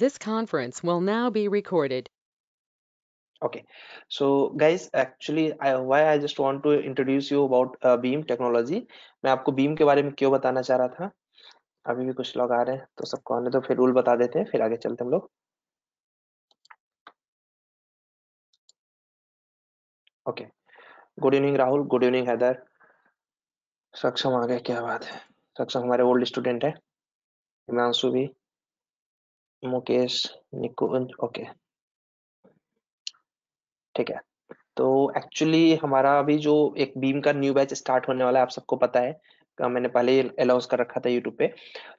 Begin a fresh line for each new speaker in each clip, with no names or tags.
This conference will now be recorded. Okay, so guys, actually, I, why I just want to introduce you about uh, Beam technology. मैं आपको Beam के बारे में क्यों बताना चाह रहा था? अभी भी कुछ लोग आ रहे हैं, तो सबको आने तो फिर रूल बता देते हैं, फिर आगे चलते हम लोग. Okay, good evening Rahul, good evening Heather. सक्षम आ गए क्या बात है? सक्षम हमारे ओल्ड स्टूडेंट है, हिमांशु भी. मुकेश निकुंज ओके ठीक है तो एक्चुअली हमारा अभी जो एक बीम का न्यू बैच स्टार्ट होने वाला है आप सबको पता है मैंने पहले अलाउंस कर रखा था यूट्यूब पे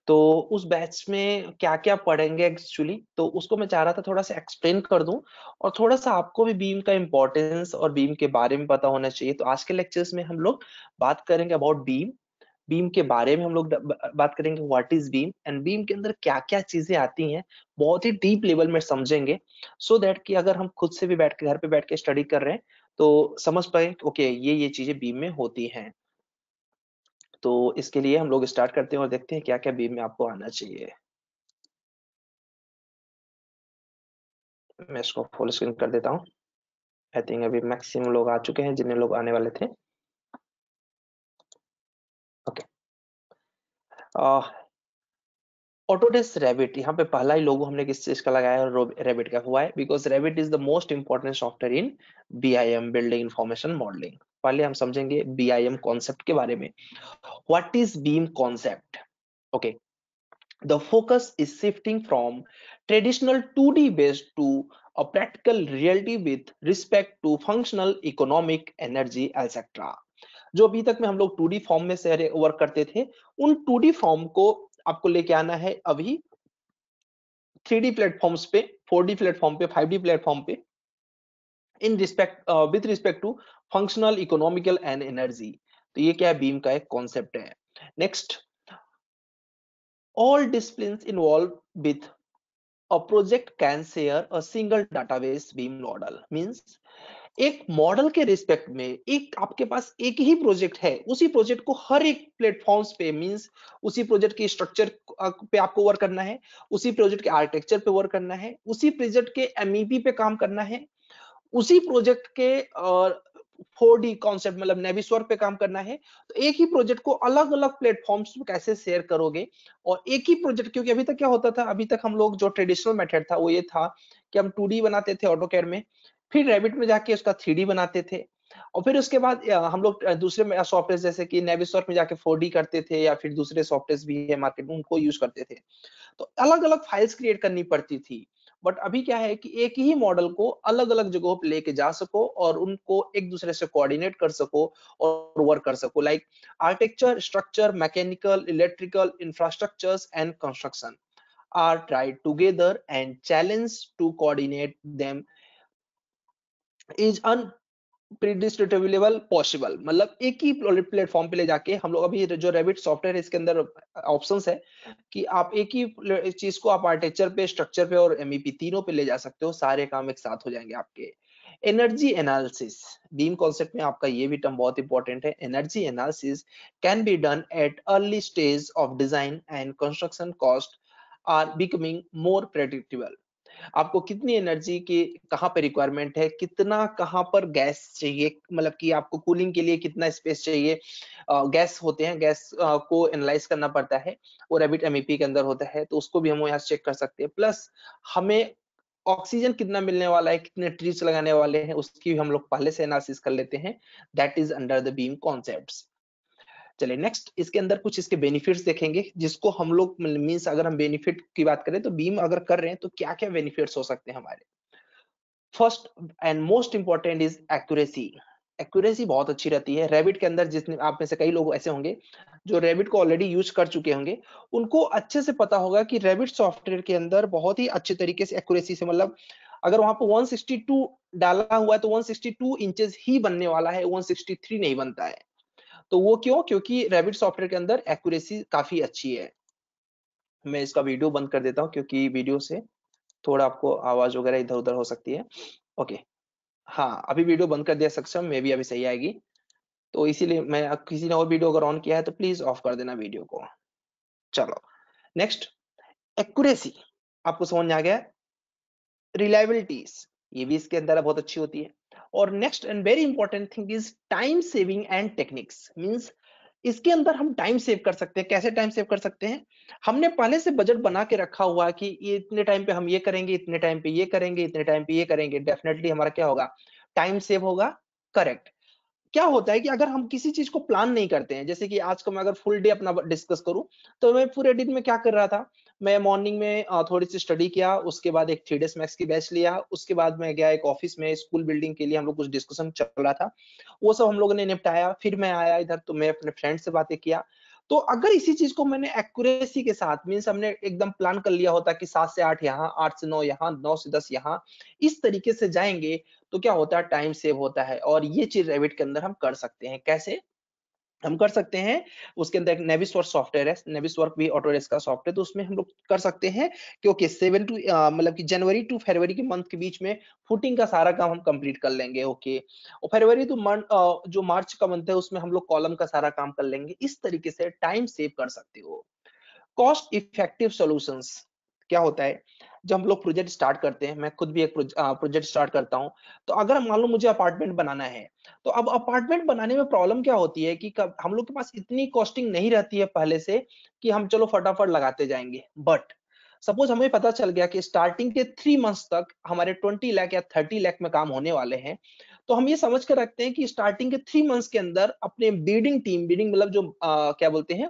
तो उस बैच में क्या क्या पढ़ेंगे एक्चुअली तो उसको मैं चाह रहा था थोड़ा सा एक्सप्लेन कर दूं और थोड़ा सा आपको भी बीम का इम्पोर्टेंस और बीम के बारे में पता होना चाहिए तो आज के लेक्चर्स में हम लोग बात करेंगे अबाउट बीम बीम के बारे में हम लोग बात करेंगे what is BIM and BIM के अंदर क्या क्या चीजें आती हैं बहुत ही डीप लेवल में समझेंगे सो so दैट कि अगर हम खुद से भी बैठ के घर पे बैठ के स्टडी कर रहे हैं तो समझ पाए ओके ये ये चीजें बीम में होती हैं तो इसके लिए हम लोग स्टार्ट करते हैं और देखते हैं क्या क्या बीम में आपको आना चाहिए मैं इसको फुल स्क्रीन कर देता हूँ आई थिंक अभी मैक्सिमम लोग आ चुके हैं जितने लोग आने वाले थे ऑटोडेस्क रेबिट यहाँ पे पहला ही लोगो हमने किस चीज का लगाया है रेबिट का हुआ है because Revit is the most important software in B I M building information modelling पहले हम समझेंगे बी आई एम कॉन्सेप्ट के बारे में what is BIM concept okay the focus is shifting from traditional two D based to a practical reality with respect to functional economic energy etc. जो अभी तक में हम लोग टू फॉर्म में से वर्क करते थे उन टू फॉर्म को आपको लेके आना है अभी थ्री डी प्लेटफॉर्म्स पे फोर डी प्लेटफॉर्म पे फाइव डी प्लेटफॉर्म पे in respect with respect to functional economical and energy तो ये क्या है बीम का एक कॉन्सेप्ट है next all discipline involve with a project can share a single database BIM model means एक मॉडल के रिस्पेक्ट में एक आपके पास एक ही प्रोजेक्ट है उसी प्रोजेक्ट को हर एक प्लेटफॉर्म पे मींस उसी प्रोजेक्ट के स्ट्रक्चर पे आपको वर्क करना है उसी प्रोजेक्ट के आर्किटेक्चर पे वर्क करना है उसी प्रोजेक्ट के एमईपी e पे काम करना है उसी प्रोजेक्ट के फोर डी कॉन्सेप्ट मतलब नेविस्वर पे काम करना है तो एक ही प्रोजेक्ट को अलग अलग प्लेटफॉर्म्स पे कैसे शेयर करोगे और एक ही प्रोजेक्ट क्योंकि अभी तक क्या होता था अभी तक हम लोग जो ट्रेडिशनल मेथड था वो ये था कि हम टू बनाते थे ऑटो में फिर रेबिट में जाके उसका थ्री बनाते थे और फिर उसके बाद हम लोग दूसरे सॉफ्टवेयर जैसे कि नेविसॉर्ट में जाके फोर करते थे या फिर दूसरे सॉफ्टवेयर भी है मार्केट उनको यूज करते थे तो अलग अलग फाइल्स क्रिएट करनी पड़ती थी बट अभी क्या है कि एक ही मॉडल को अलग अलग जगहों पर लेके जा सको और उनको एक दूसरे से कोऑर्डिनेट कर सको और वर्क कर सको like architecture structure mechanical electrical infrastructures and construction are tried together and challenge to coordinate them is unpredictable possible मतलब एक ही प्लेटफॉर्म पे ले जाके हम लोग अभी जो रेबिट सॉफ्टवेयर है इसके अंदर ऑप्शंस है कि आप एक ही चीज को आप आर्किटेक्चर पे स्ट्रक्चर पे और एमईपी e तीनों पे ले जा सकते हो सारे काम एक साथ हो जाएंगे आपके एनर्जी एनालिसिस बीम कॉन्सेप्ट में आपका ये भी टर्म बहुत इंपॉर्टेंट है energy analysis can be done at early stage of design and construction cost are becoming more predictable आपको कितनी एनर्जी की कहाँ पर रिक्वायरमेंट है कितना कहाँ पर गैस चाहिए मतलब कि आपको कूलिंग के लिए कितना स्पेस चाहिए गैस होते हैं गैस को एनालाइज करना पड़ता है वो रेबिट एमईपी के अंदर होता है तो उसको भी हम यहाँ चेक कर सकते हैं प्लस हमें ऑक्सीजन कितना मिलने वाला है कितने ट्रीज लगाने वाले हैं उसकी भी हम लोग पहले से एनालिसिस कर लेते हैं that is under the BIM concepts चले नेक्स्ट इसके अंदर कुछ इसके बेनिफिट्स देखेंगे जिसको हम लोग मीन्स अगर हम बेनिफिट की बात करें तो बीम अगर कर रहे हैं तो क्या क्या बेनिफिट्स हो सकते हैं हमारे first and most important is accuracy accuracy बहुत अच्छी रहती है रेबिट के अंदर जिसने आप में से कई लोग ऐसे होंगे जो रेबिट को ऑलरेडी यूज कर चुके होंगे उनको अच्छे से पता होगा कि रेबिट सॉफ्टवेयर के अंदर बहुत ही अच्छे तरीके से एक्यूरेसी से मतलब अगर वहां पर 162 डाला हुआ है तो 162 इंचेस ही बनने वाला है 163 नहीं बनता है तो वो क्यों क्योंकि रेबिट सॉफ्टवेयर के अंदर एक्यूरेसी काफी अच्छी है मैं इसका वीडियो बंद कर देता हूँ क्योंकि वीडियो से थोड़ा आपको आवाज वगैरह इधर उधर हो सकती है ओके हाँ अभी वीडियो बंद कर दिया सक्षम मे भी अभी सही आएगी तो इसीलिए मैं किसी ने और वीडियो अगर ऑन किया है तो प्लीज ऑफ कर देना वीडियो को चलो नेक्स्ट एक्यूरेसी आपको समझ में आ गया रिलायबिलिटीज ये भी इसके अंदर बहुत अच्छी होती है और next and very important thing is time saving and techniques means इसके अंदर हम टाइम सेव कर सकते हैं कैसे टाइम सेव कर सकते हैं हमने पहले से बजट बना के रखा हुआ कि इतने टाइम पे हम ये करेंगे इतने टाइम पे ये करेंगे इतने टाइम पे ये करेंगे डेफिनेटली हमारा क्या होगा टाइम सेव होगा करेक्ट क्या होता है कि अगर हम किसी चीज को प्लान नहीं करते हैं जैसे कि आज को मैं अगर फुल डे अपना डिस्कस करूं तो मैं पूरे दिन में क्या कर रहा था मैं मॉर्निंग में थोड़ी सी स्टडी किया उसके बाद एक थ्री डेस मैक्स की बैच लिया उसके बाद मैं गया एक ऑफिस में स्कूल बिल्डिंग के लिए हम लोग कुछ डिस्कशन चल रहा था वो सब हम लोगों ने निपटाया फिर मैं आया इधर तो मैं अपने फ्रेंड से बातें किया तो अगर इसी चीज को मैंने एक्यूरेसी के साथ मीन्स हमने एकदम प्लान कर लिया होता कि सात से आठ यहाँ आठ से नौ यहाँ नौ से दस यहाँ इस तरीके से जाएंगे तो क्या होता है टाइम सेव होता है और ये चीज रेबिट के अंदर हम कर सकते हैं कैसे हम कर सकते हैं उसके अंदर नेविस वर्क सॉफ्टवेयर है नेविस वर्क भी ऑटो का सॉफ्टवेयर तो उसमें हम लोग कर सकते हैं क्योंकि सेवन टू मतलब कि जनवरी टू फरवरी के मंथ के बीच में फुटिंग का सारा काम हम कंप्लीट कर लेंगे ओके और फरवरी तो मंथ जो मार्च का मंथ है उसमें हम लोग कॉलम का सारा काम कर लेंगे इस तरीके से टाइम सेव कर सकते हो कॉस्ट इफेक्टिव सोल्यूशन क्या होता है जब हम लोग प्रोजेक्ट स्टार्ट करते हैं मैं खुद भी एक प्रोजेक्ट स्टार्ट करता हूँ तो अगर मान लो मुझे अपार्टमेंट बनाना है तो अब अपार्टमेंट बनाने में प्रॉब्लम क्या होती है कि हम लोग के पास इतनी कॉस्टिंग नहीं रहती है पहले से कि हम चलो फटाफट लगाते जाएंगे बट सपोज हमें पता चल गया कि स्टार्टिंग के थ्री मंथ्स तक हमारे ट्वेंटी लैख या थर्टी लैख में काम होने वाले हैं तो हम ये समझ कर रखते हैं कि स्टार्टिंग के थ्री मंथ्स के अंदर अपने बीडिंग टीम बीडिंग मतलब जो आ, क्या बोलते हैं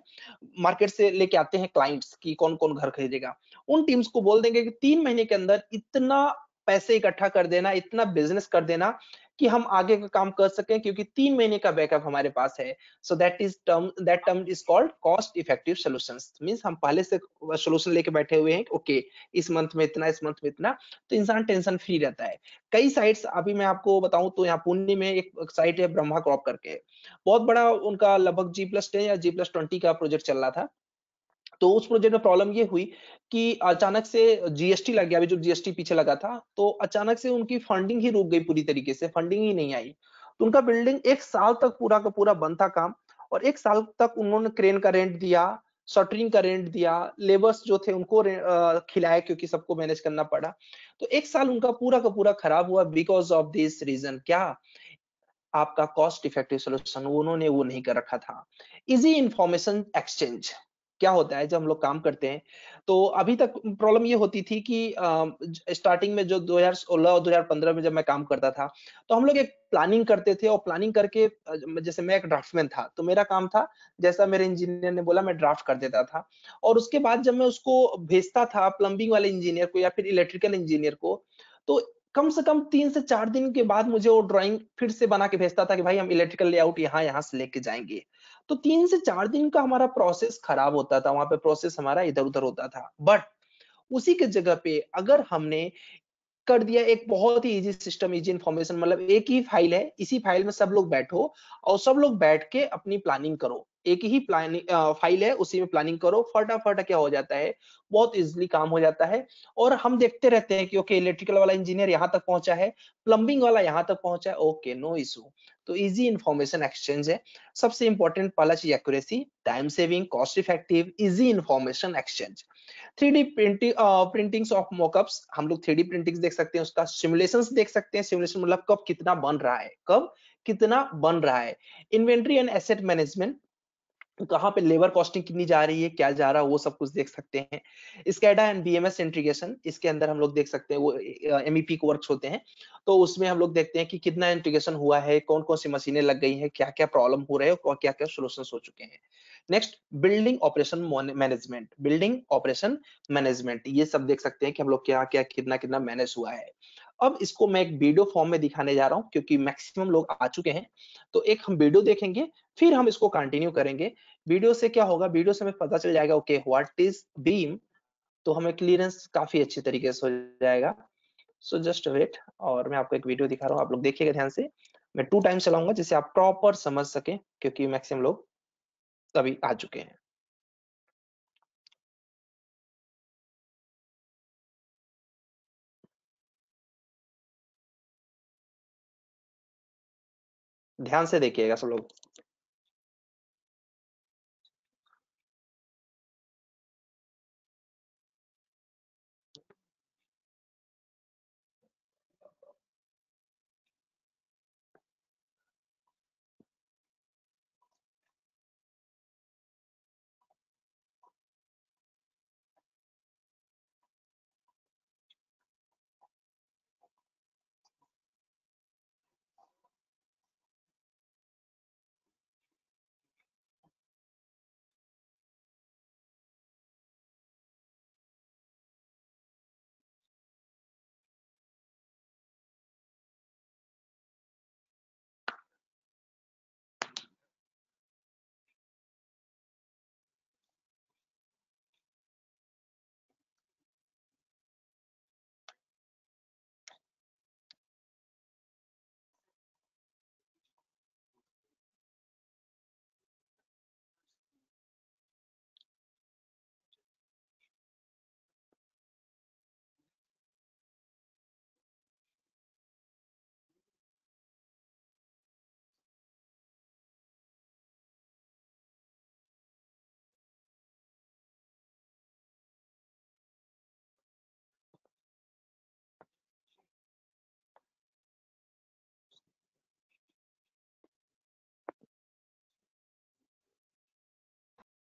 मार्केट से लेके आते हैं क्लाइंट्स की कौन कौन घर खरीदेगा उन टीम्स को बोल देंगे कि तीन महीने के अंदर इतना पैसे इकट्ठा कर देना इतना बिजनेस कर देना कि हम आगे का काम कर सकें क्योंकि तीन महीने का बैकअप हमारे पास है so that is term that term is called cost effective solution means हम पहले से सोल्यूशन लेके बैठे हुए हैं ओके okay, इस मंथ में इतना इस मंथ में इतना तो इंसान टेंशन फ्री रहता है कई साइट्स अभी मैं आपको बताऊं तो यहाँ पुणे में एक साइट है ब्रह्मा क्रॉप करके बहुत बड़ा उनका लगभग जी प्लस टेन या जी प्लस ट्वेंटी का प्रोजेक्ट चल रहा था तो उस प्रोजेक्ट में प्रॉब्लम ये हुई कि अचानक से जीएसटी लग गया अभी जो जीएसटी पीछे लगा था तो अचानक से उनकी फंडिंग ही रुक गई पूरी तरीके से फंडिंग ही नहीं आई तो उनका बिल्डिंग एक साल तक पूरा का पूरा बंद था काम और एक साल तक उन्होंने क्रेन का रेंट दिया शटरिंग का रेंट दिया लेबर्स जो थे उनको खिलाया क्योंकि सबको मैनेज करना पड़ा तो एक साल उनका पूरा का पूरा खराब हुआ बिकॉज ऑफ दिस रीजन क्या आपका कॉस्ट इफेक्टिव सोल्यूशन उन्होंने वो नहीं कर रखा था इजी इंफॉर्मेशन एक्सचेंज क्या होता है जब हम लोग काम करते हैं तो अभी तक प्रॉब्लम ये होती थी कि स्टार्टिंग में जो 2016 और 2015 में जब मैं काम करता था तो हम लोग एक प्लानिंग करते थे और प्लानिंग करके जैसे मैं एक ड्राफ्टमैन था तो मेरा काम था जैसा मेरे इंजीनियर ने बोला मैं ड्राफ्ट कर देता था और उसके बाद जब मैं उसको भेजता था प्लम्बिंग वाले इंजीनियर को या फिर इलेक्ट्रिकल इंजीनियर को तो कम से कम तीन से चार दिन के बाद मुझे वो ड्राइंग फिर से बना के भेजता था कि भाई हम इलेक्ट्रिकल लेआउट यहाँ यहाँ से लेके जाएंगे तो तीन से चार दिन का हमारा प्रोसेस खराब होता था वहां पे प्रोसेस हमारा इधर उधर होता था बट उसी के जगह पे अगर हमने कर दिया एक बहुत ही इजी सिस्टम इजी इन्फॉर्मेशन मतलब एक ही फाइल है इसी फाइल में सब लोग बैठो और सब लोग बैठ के अपनी प्लानिंग करो एक ही प्लानिंग फाइल है उसी में प्लानिंग करो फटाफट क्या हो जाता है बहुत इजिली काम हो जाता है और हम देखते रहते हैं कि ओके इलेक्ट्रिकल वाला इंजीनियर यहाँ तक पहुंचा है प्लम्बिंग वाला यहाँ तक पहुंचा है ओके नो इशू तो इजी इन्फॉर्मेशन एक्सचेंज है सबसे इंपॉर्टेंट पहला चीज accuracy time saving cost effective easy information exchange three D printing printings of mockups हम लोग थ्री डी प्रिंटिंग्स देख सकते हैं उसका सिमुलेशन देख सकते हैं सिमुलेशन मतलब कब कितना बन रहा है कब कितना बन रहा है इन्वेंट्री एंड एसेट मैनेजमेंट कहाँ पे लेबर कॉस्टिंग कितनी जा रही है क्या जा रहा है वो सब कुछ देख सकते हैं स्कैडा एंड बीएमएस इंटीग्रेशन इसके अंदर हम लोग देख सकते हैं वो एमईपी e के वर्क्स होते हैं तो उसमें हम लोग देखते हैं कि कितना इंटीग्रेशन हुआ है कौन कौन सी मशीनें लग गई हैं क्या क्या प्रॉब्लम हो रहे हैं और क्या क्या सोल्यूशन हो चुके हैं next building operation management building operation management ये सब देख सकते हैं कि हम लोग क्या क्या कितना कितना मैनेज हुआ है अब इसको मैं एक वीडियो फॉर्म में दिखाने जा रहा हूँ क्योंकि मैक्सिमम लोग आ चुके हैं तो एक हम वीडियो देखेंगे फिर हम इसको कंटिन्यू करेंगे वीडियो से क्या होगा वीडियो से हमें पता चल जाएगा ओके व्हाट इज बीम तो हमें क्लियरेंस काफी अच्छी तरीके से हो जाएगा सो जस्ट वेट और मैं आपको एक वीडियो दिखा रहा हूँ आप लोग देखिएगा ध्यान से मैं टू टाइम चलाऊंगा जिससे आप प्रॉपर समझ सके क्योंकि मैक्सिमम लोग अभी आ चुके हैं déjanse de que hagas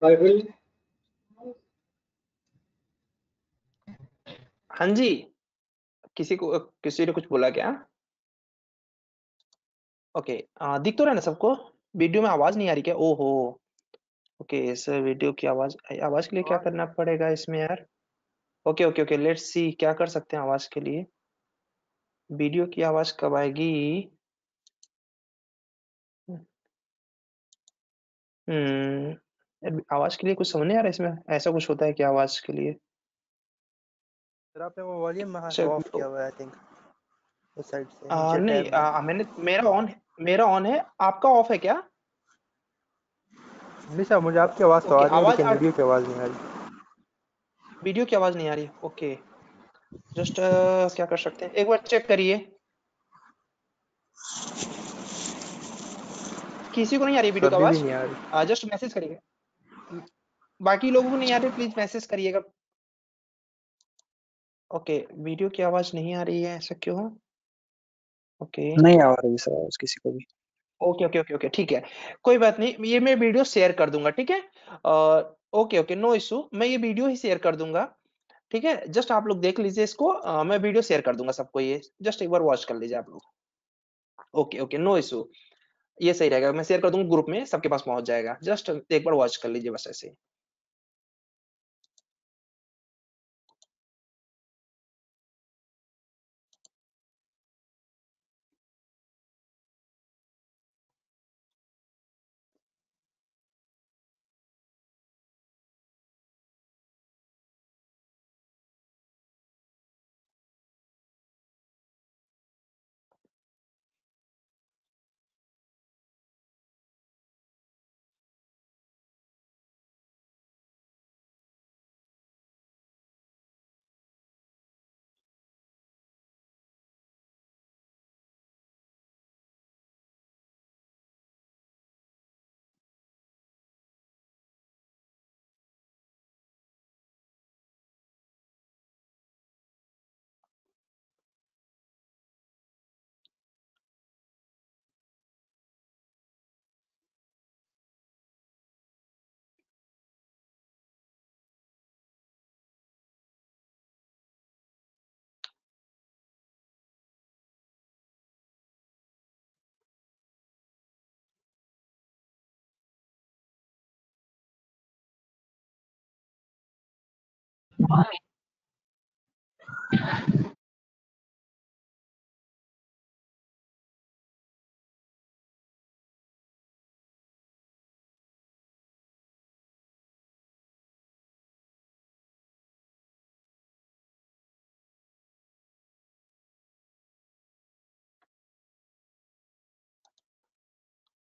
I will हाँ जी किसी को किसी ने कुछ बोला क्या ओके दिख तो रहा है ना सबको वीडियो में आवाज नहीं आ रही क्या ओहो ओके सर वीडियो की आवाज आवाज के लिए क्या करना पड़ेगा इसमें यार okay okay okay let's see क्या कर सकते हैं आवाज के लिए वीडियो की आवाज कब आएगी हम्म, हम्म। आवाज के लिए कुछ समझ नहीं आ रहा इसमें ऐसा कुछ होता है क्या आवाज के लिए आपने वो वॉल्यूम ऑफ अच्छा, तो किया हुआ आई थिंक उस साइड से नहीं आ, मैंने मेरा ऑन मेरा ऑन है आपका ऑफ है क्या नहीं सर मुझे आपकी आवाज तो आ रही है लेकिन वीडियो की आवाज नहीं आ रही वीडियो की आवाज नहीं आ रही ओके जस्ट क्या कर सकते हैं एक बार चेक करिए किसी को नहीं आ रही वीडियो की आवाज आ जस्ट मैसेज करिए बाकी लोगों को नहीं आ रही प्लीज मैसेज करिएगा ओके वीडियो की आवाज नहीं आ रही है ऐसा क्यों ओके नहीं आ रही सर किसी को भी ओके ओके ओके ओके ठीक है कोई बात नहीं ये मैं वीडियो शेयर कर दूंगा ठीक है ओके ओके नो इशू मैं ये वीडियो ही शेयर कर दूंगा ठीक है जस्ट आप लोग देख लीजिए इसको आ, मैं वीडियो शेयर कर दूंगा सबको ये जस्ट एक बार वॉच कर लीजिए आप लोग ओके ओके नो इशू ये सही रहेगा मैं शेयर कर दूंगा ग्रुप में सबके पास पहुंच जाएगा जस्ट एक बार वॉच कर लीजिए बस ऐसे ही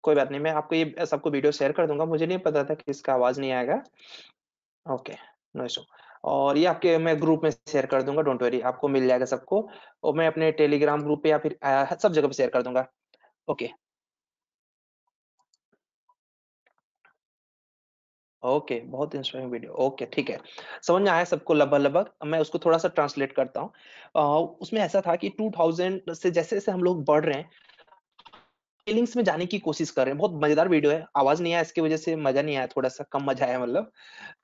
कोई बात नहीं मैं आपको ये सबको वीडियो शेयर कर दूंगा मुझे नहीं पता था कि इसका आवाज नहीं आएगा ओके नो इशू और ये आपके मैं ग्रुप में शेयर कर दूंगा डोंट वरी आपको मिल जाएगा सबको और मैं अपने टेलीग्राम ग्रुप पे या फिर आ, सब जगह पे शेयर कर दूंगा ओके ओके बहुत इंस्पायरिंग वीडियो ओके ठीक है समझ में आया सबको लगभग लगभग मैं उसको थोड़ा सा ट्रांसलेट करता हूँ उसमें ऐसा था कि 2000 से जैसे जैसे हम लोग बढ़ रहे हैं फीलिंग्स में जाने की कोशिश कर रहे हैं बहुत मजेदार वीडियो है आवाज नहीं आया इसकी वजह से मजा नहीं आया थोड़ा सा कम मजा आया मतलब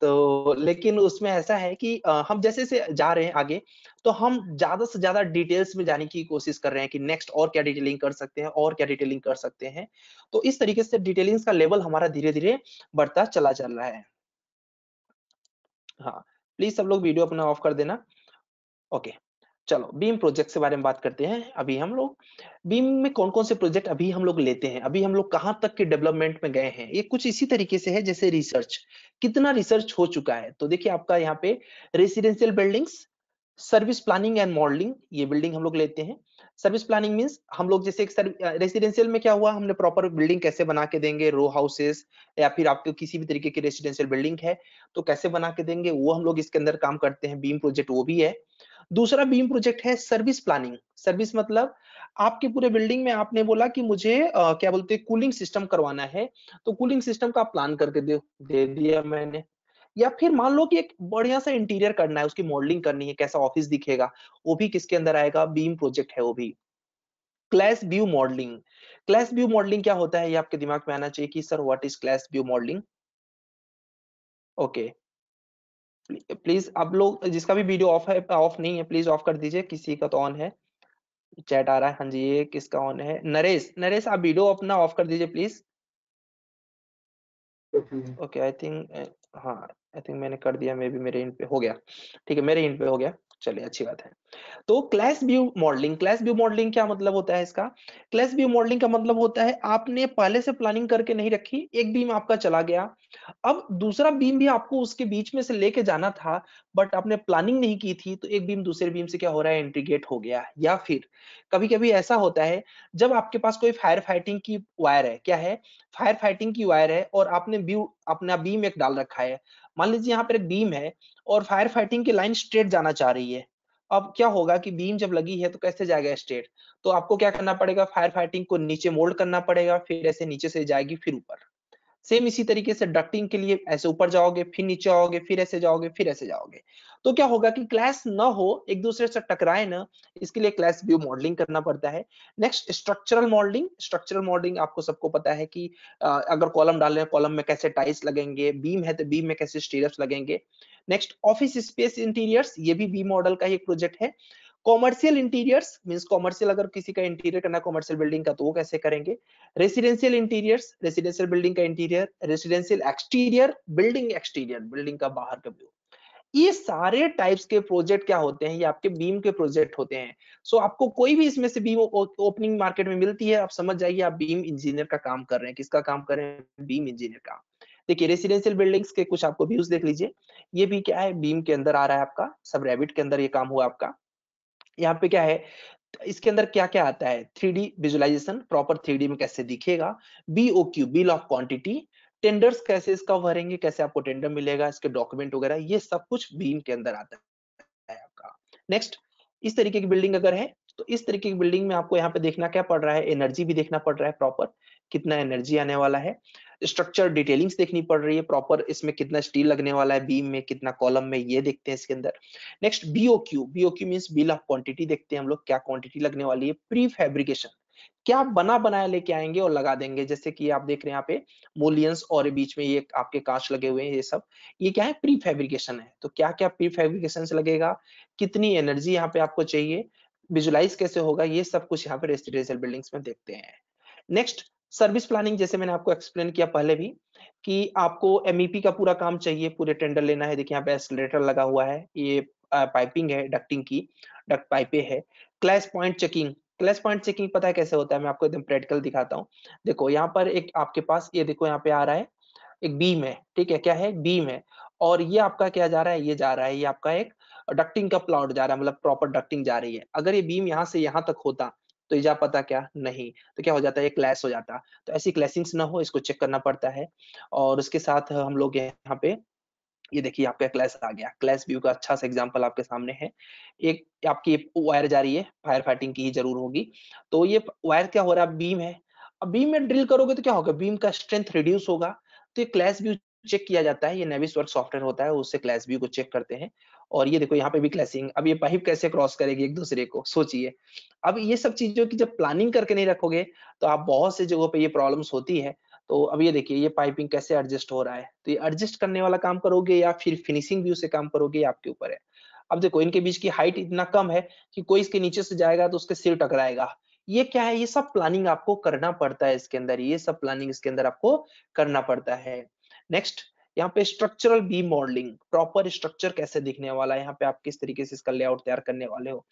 तो लेकिन उसमें ऐसा है कि हम जैसे से जा रहे हैं आगे तो हम ज्यादा से ज्यादा डिटेल्स में जाने की कोशिश कर रहे हैं कि नेक्स्ट और क्या डिटेलिंग कर सकते हैं और क्या डिटेलिंग कर सकते हैं तो इस तरीके से डिटेलिंग का लेवल हमारा धीरे धीरे बढ़ता चला चल रहा है हाँ प्लीज सब लोग वीडियो अपना ऑफ कर देना ओके okay. चलो बीम प्रोजेक्ट के बारे में बात करते हैं अभी हम लोग बीम में कौन कौन से प्रोजेक्ट अभी हम लोग लेते हैं अभी हम लोग कहाँ तक के डेवलपमेंट में गए हैं ये कुछ इसी तरीके से है जैसे रिसर्च कितना रिसर्च हो चुका है तो देखिए आपका यहाँ पे residential buildings service planning and modelling ये बिल्डिंग हम लोग लेते हैं सर्विस प्लानिंग मीन्स हम लोग जैसे एक रेसिडेंशियल में क्या हुआ हमने प्रॉपर बिल्डिंग कैसे बना के देंगे रो हाउसेस या फिर आपके किसी भी तरीके की रेसिडेंशियल बिल्डिंग है तो कैसे बना के देंगे वो हम लोग इसके अंदर काम करते हैं बीम प्रोजेक्ट वो भी है दूसरा बीम प्रोजेक्ट है सर्विस प्लानिंग सर्विस मतलब आपके पूरे बिल्डिंग में आपने बोला कि मुझे आ, क्या बोलते हैं कूलिंग सिस्टम करवाना है तो कूलिंग सिस्टम का प्लान करके दे, दे दिया मैंने या फिर मान लो कि एक बढ़िया सा इंटीरियर करना है उसकी मॉडलिंग करनी है कैसा ऑफिस दिखेगा वो भी किसके अंदर आएगा बीम प्रोजेक्ट है वो भी clash view modelling clash view modelling क्या होता है ये आपके दिमाग में आना चाहिए कि sir what is clash view modelling okay please आप लोग जिसका भी वीडियो ऑफ है ऑफ नहीं है प्लीज ऑफ कर दीजिए किसी का तो ऑन है चैट आ रहा है हाँ जी ये किसका ऑन है नरेश नरेश आप वीडियो अपना ऑफ कर दीजिए प्लीज ओके आई थिंक हाँ आई थिंक मैंने कर दिया मे बी मेरे इन पे हो गया ठीक है मेरे इन पे हो गया चलिए अच्छी बात है तो class view modelling class view modelling क्या मतलब होता है इसका क्लास व्यू मॉडलिंग का मतलब होता है आपने पहले से प्लानिंग करके नहीं रखी एक बीम आपका चला गया अब दूसरा बीम भी आपको उसके बीच में से लेके जाना था बट आपने प्लानिंग नहीं की थी तो एक बीम दूसरे बीम से क्या हो रहा है इंटीग्रेट हो गया या फिर कभी कभी ऐसा होता है जब आपके पास कोई फायर फाइटिंग की वायर है क्या है फायर फाइटिंग की वायर है और आपने बीम अपना बीम एक डाल रखा है मान लीजिए यहाँ पर एक बीम है और फायर फाइटिंग की लाइन स्ट्रेट जाना चाह रही है अब क्या होगा कि बीम जब लगी है तो कैसे जाएगा स्ट्रेट तो आपको क्या करना पड़ेगा फायर फाइटिंग को नीचे मोल्ड करना पड़ेगा फिर ऐसे नीचे से जाएगी फिर ऊपर सेम इसी तरीके से डक्टिंग के लिए ऐसे ऊपर जाओगे फिर नीचे आओगे फिर ऐसे जाओगे फिर ऐसे जाओगे तो क्या होगा कि क्लैश ना हो एक दूसरे से टकराए ना इसके लिए क्लैश व्यू मॉडलिंग करना पड़ता है next structural modelling structural modelling आपको सबको पता है कि अगर कॉलम डाल रहे हैं कॉलम में कैसे टाइल्स लगेंगे बीम है तो बीम में कैसे स्टीरअप्स लगेंगे नेक्स्ट ऑफिस स्पेस इंटीरियर्स ये भी बी मॉडल का ही एक प्रोजेक्ट है कॉमर्शियल इंटीरियर्स मींस कॉमर्शियल अगर किसी का इंटीरियर करना कॉमर्शियल बिल्डिंग का तो वो कैसे करेंगे रेसिडेंशियल इंटीरियर्स रेसिडेंशियल बिल्डिंग का interior residential exterior building exterior building का बाहर का व्यू ये सारे टाइप्स के प्रोजेक्ट क्या होते हैं ये आपके बीम के प्रोजेक्ट होते हैं सो so, आपको कोई भी इसमें से बीम ओपनिंग मार्केट में मिलती है आप समझ जाइए आप बीम इंजीनियर का काम कर रहे हैं किसका काम कर रहे हैं बीम इंजीनियर का देखिए रेसिडेंशियल बिल्डिंग्स के कुछ आपको व्यूज देख लीजिए ये भी क्या है बीम के अंदर आ रहा है आपका सब रेबिट के अंदर ये काम हुआ आपका यहाँ पे क्या है इसके अंदर क्या क्या आता है three D visualisation proper three में कैसे दिखेगा B O Q bill of quantity tenders कैसे इसका भरेंगे कैसे आपको टेंडर मिलेगा इसके डॉक्यूमेंट वगैरह ये सब कुछ बीम के अंदर आता है आपका नेक्स्ट इस तरीके की बिल्डिंग अगर है तो इस तरीके की बिल्डिंग में आपको यहाँ पे देखना क्या पड़ रहा है एनर्जी भी देखना पड़ रहा है प्रॉपर कितना एनर्जी आने वाला है स्ट्रक्चर डिटेलिंग्स देखनी पड़ रही है प्रॉपर इसमें कितना स्टील लगने वाला है बीम में कितना कॉलम में ये देखते हैं इसके अंदर next BOQ BOQ mean bill of quantity देखते हैं हम लोग क्या क्वांटिटी लगने वाली है प्री फेब्रिकेशन क्या बना बनाया लेके आएंगे और लगा देंगे जैसे कि आप देख रहे हैं यहाँ पे मोलियंस और बीच में ये आपके कांच लगे हुए हैं ये सब ये क्या है प्री फेब्रिकेशन है तो क्या क्या प्री फेब्रिकेशन से लगेगा कितनी एनर्जी यहाँ पे आपको चाहिए विजुलाइज कैसे होगा ये सब कुछ यहाँ पे रेसिडेंशियल बिल्डिंग्स में देखते हैं नेक्स्ट सर्विस प्लानिंग जैसे मैंने आपको एक्सप्लेन किया पहले भी कि आपको एमईपी e का पूरा काम चाहिए पूरे टेंडर लेना है देखिए यहाँ पे एक्सलेटर लगा हुआ है ये पाइपिंग है डक्टिंग की डक्ट पाइपे है clash point checking clash point checking पता है कैसे होता है मैं आपको एकदम प्रैक्टिकल दिखाता हूँ देखो यहाँ पर एक आपके पास ये देखो यहाँ पे आ रहा है एक बीम है ठीक है क्या है बीम है और ये आपका क्या जा रहा है ये जा रहा है ये आपका एक डक्टिंग का प्लॉट जा रहा है मतलब प्रॉपर डक्टिंग जा रही है अगर ये बीम यहाँ से यहाँ तक होता तो ईजा पता क्या नहीं तो क्या हो जाता है क्लैश हो जाता तो ऐसी क्लैशिंग्स ना हो इसको चेक करना पड़ता है और उसके साथ हम लोग यहाँ पे ये देखिए आपका क्लैश आ गया क्लैश व्यू का अच्छा सा एग्जांपल आपके सामने है एक आपकी वायर जा रही है फायर फाइटिंग की ही जरूर होगी तो ये वायर क्या हो रहा है बीम है अब बीम में ड्रिल करोगे तो क्या होगा बीम का स्ट्रेंथ रिड्यूस होगा तो ये क्लैश व्यू चेक किया जाता है ये नेविस वर्क सॉफ्टवेयर होता है उससे क्लास बी को चेक करते हैं और ये देखो यहाँ पे भी क्लासिंग अब ये पाइप कैसे क्रॉस करेगी एक दूसरे को सोचिए अब ये सब चीजों की जब प्लानिंग करके नहीं रखोगे तो आप बहुत से जगहों पे ये प्रॉब्लम्स होती है तो अब ये देखिए ये पाइपिंग कैसे एडजस्ट हो रहा है तो ये एडजस्ट करने वाला काम करोगे या फिर फिनिशिंग व्यू से काम करोगे आपके ऊपर है अब देखो इनके बीच की हाइट इतना कम है कि कोई इसके नीचे से जाएगा तो उसके सिर टकराएगा ये क्या है ये सब प्लानिंग आपको करना पड़ता है इसके अंदर ये सब प्लानिंग इसके अंदर आपको करना पड़ता है नेक्स्ट यहाँ पे structural B modelling proper structure कैसे दिखने वाला है यहाँ पे आप किस तरीके से इसका लेआउट तैयार करने वाले हो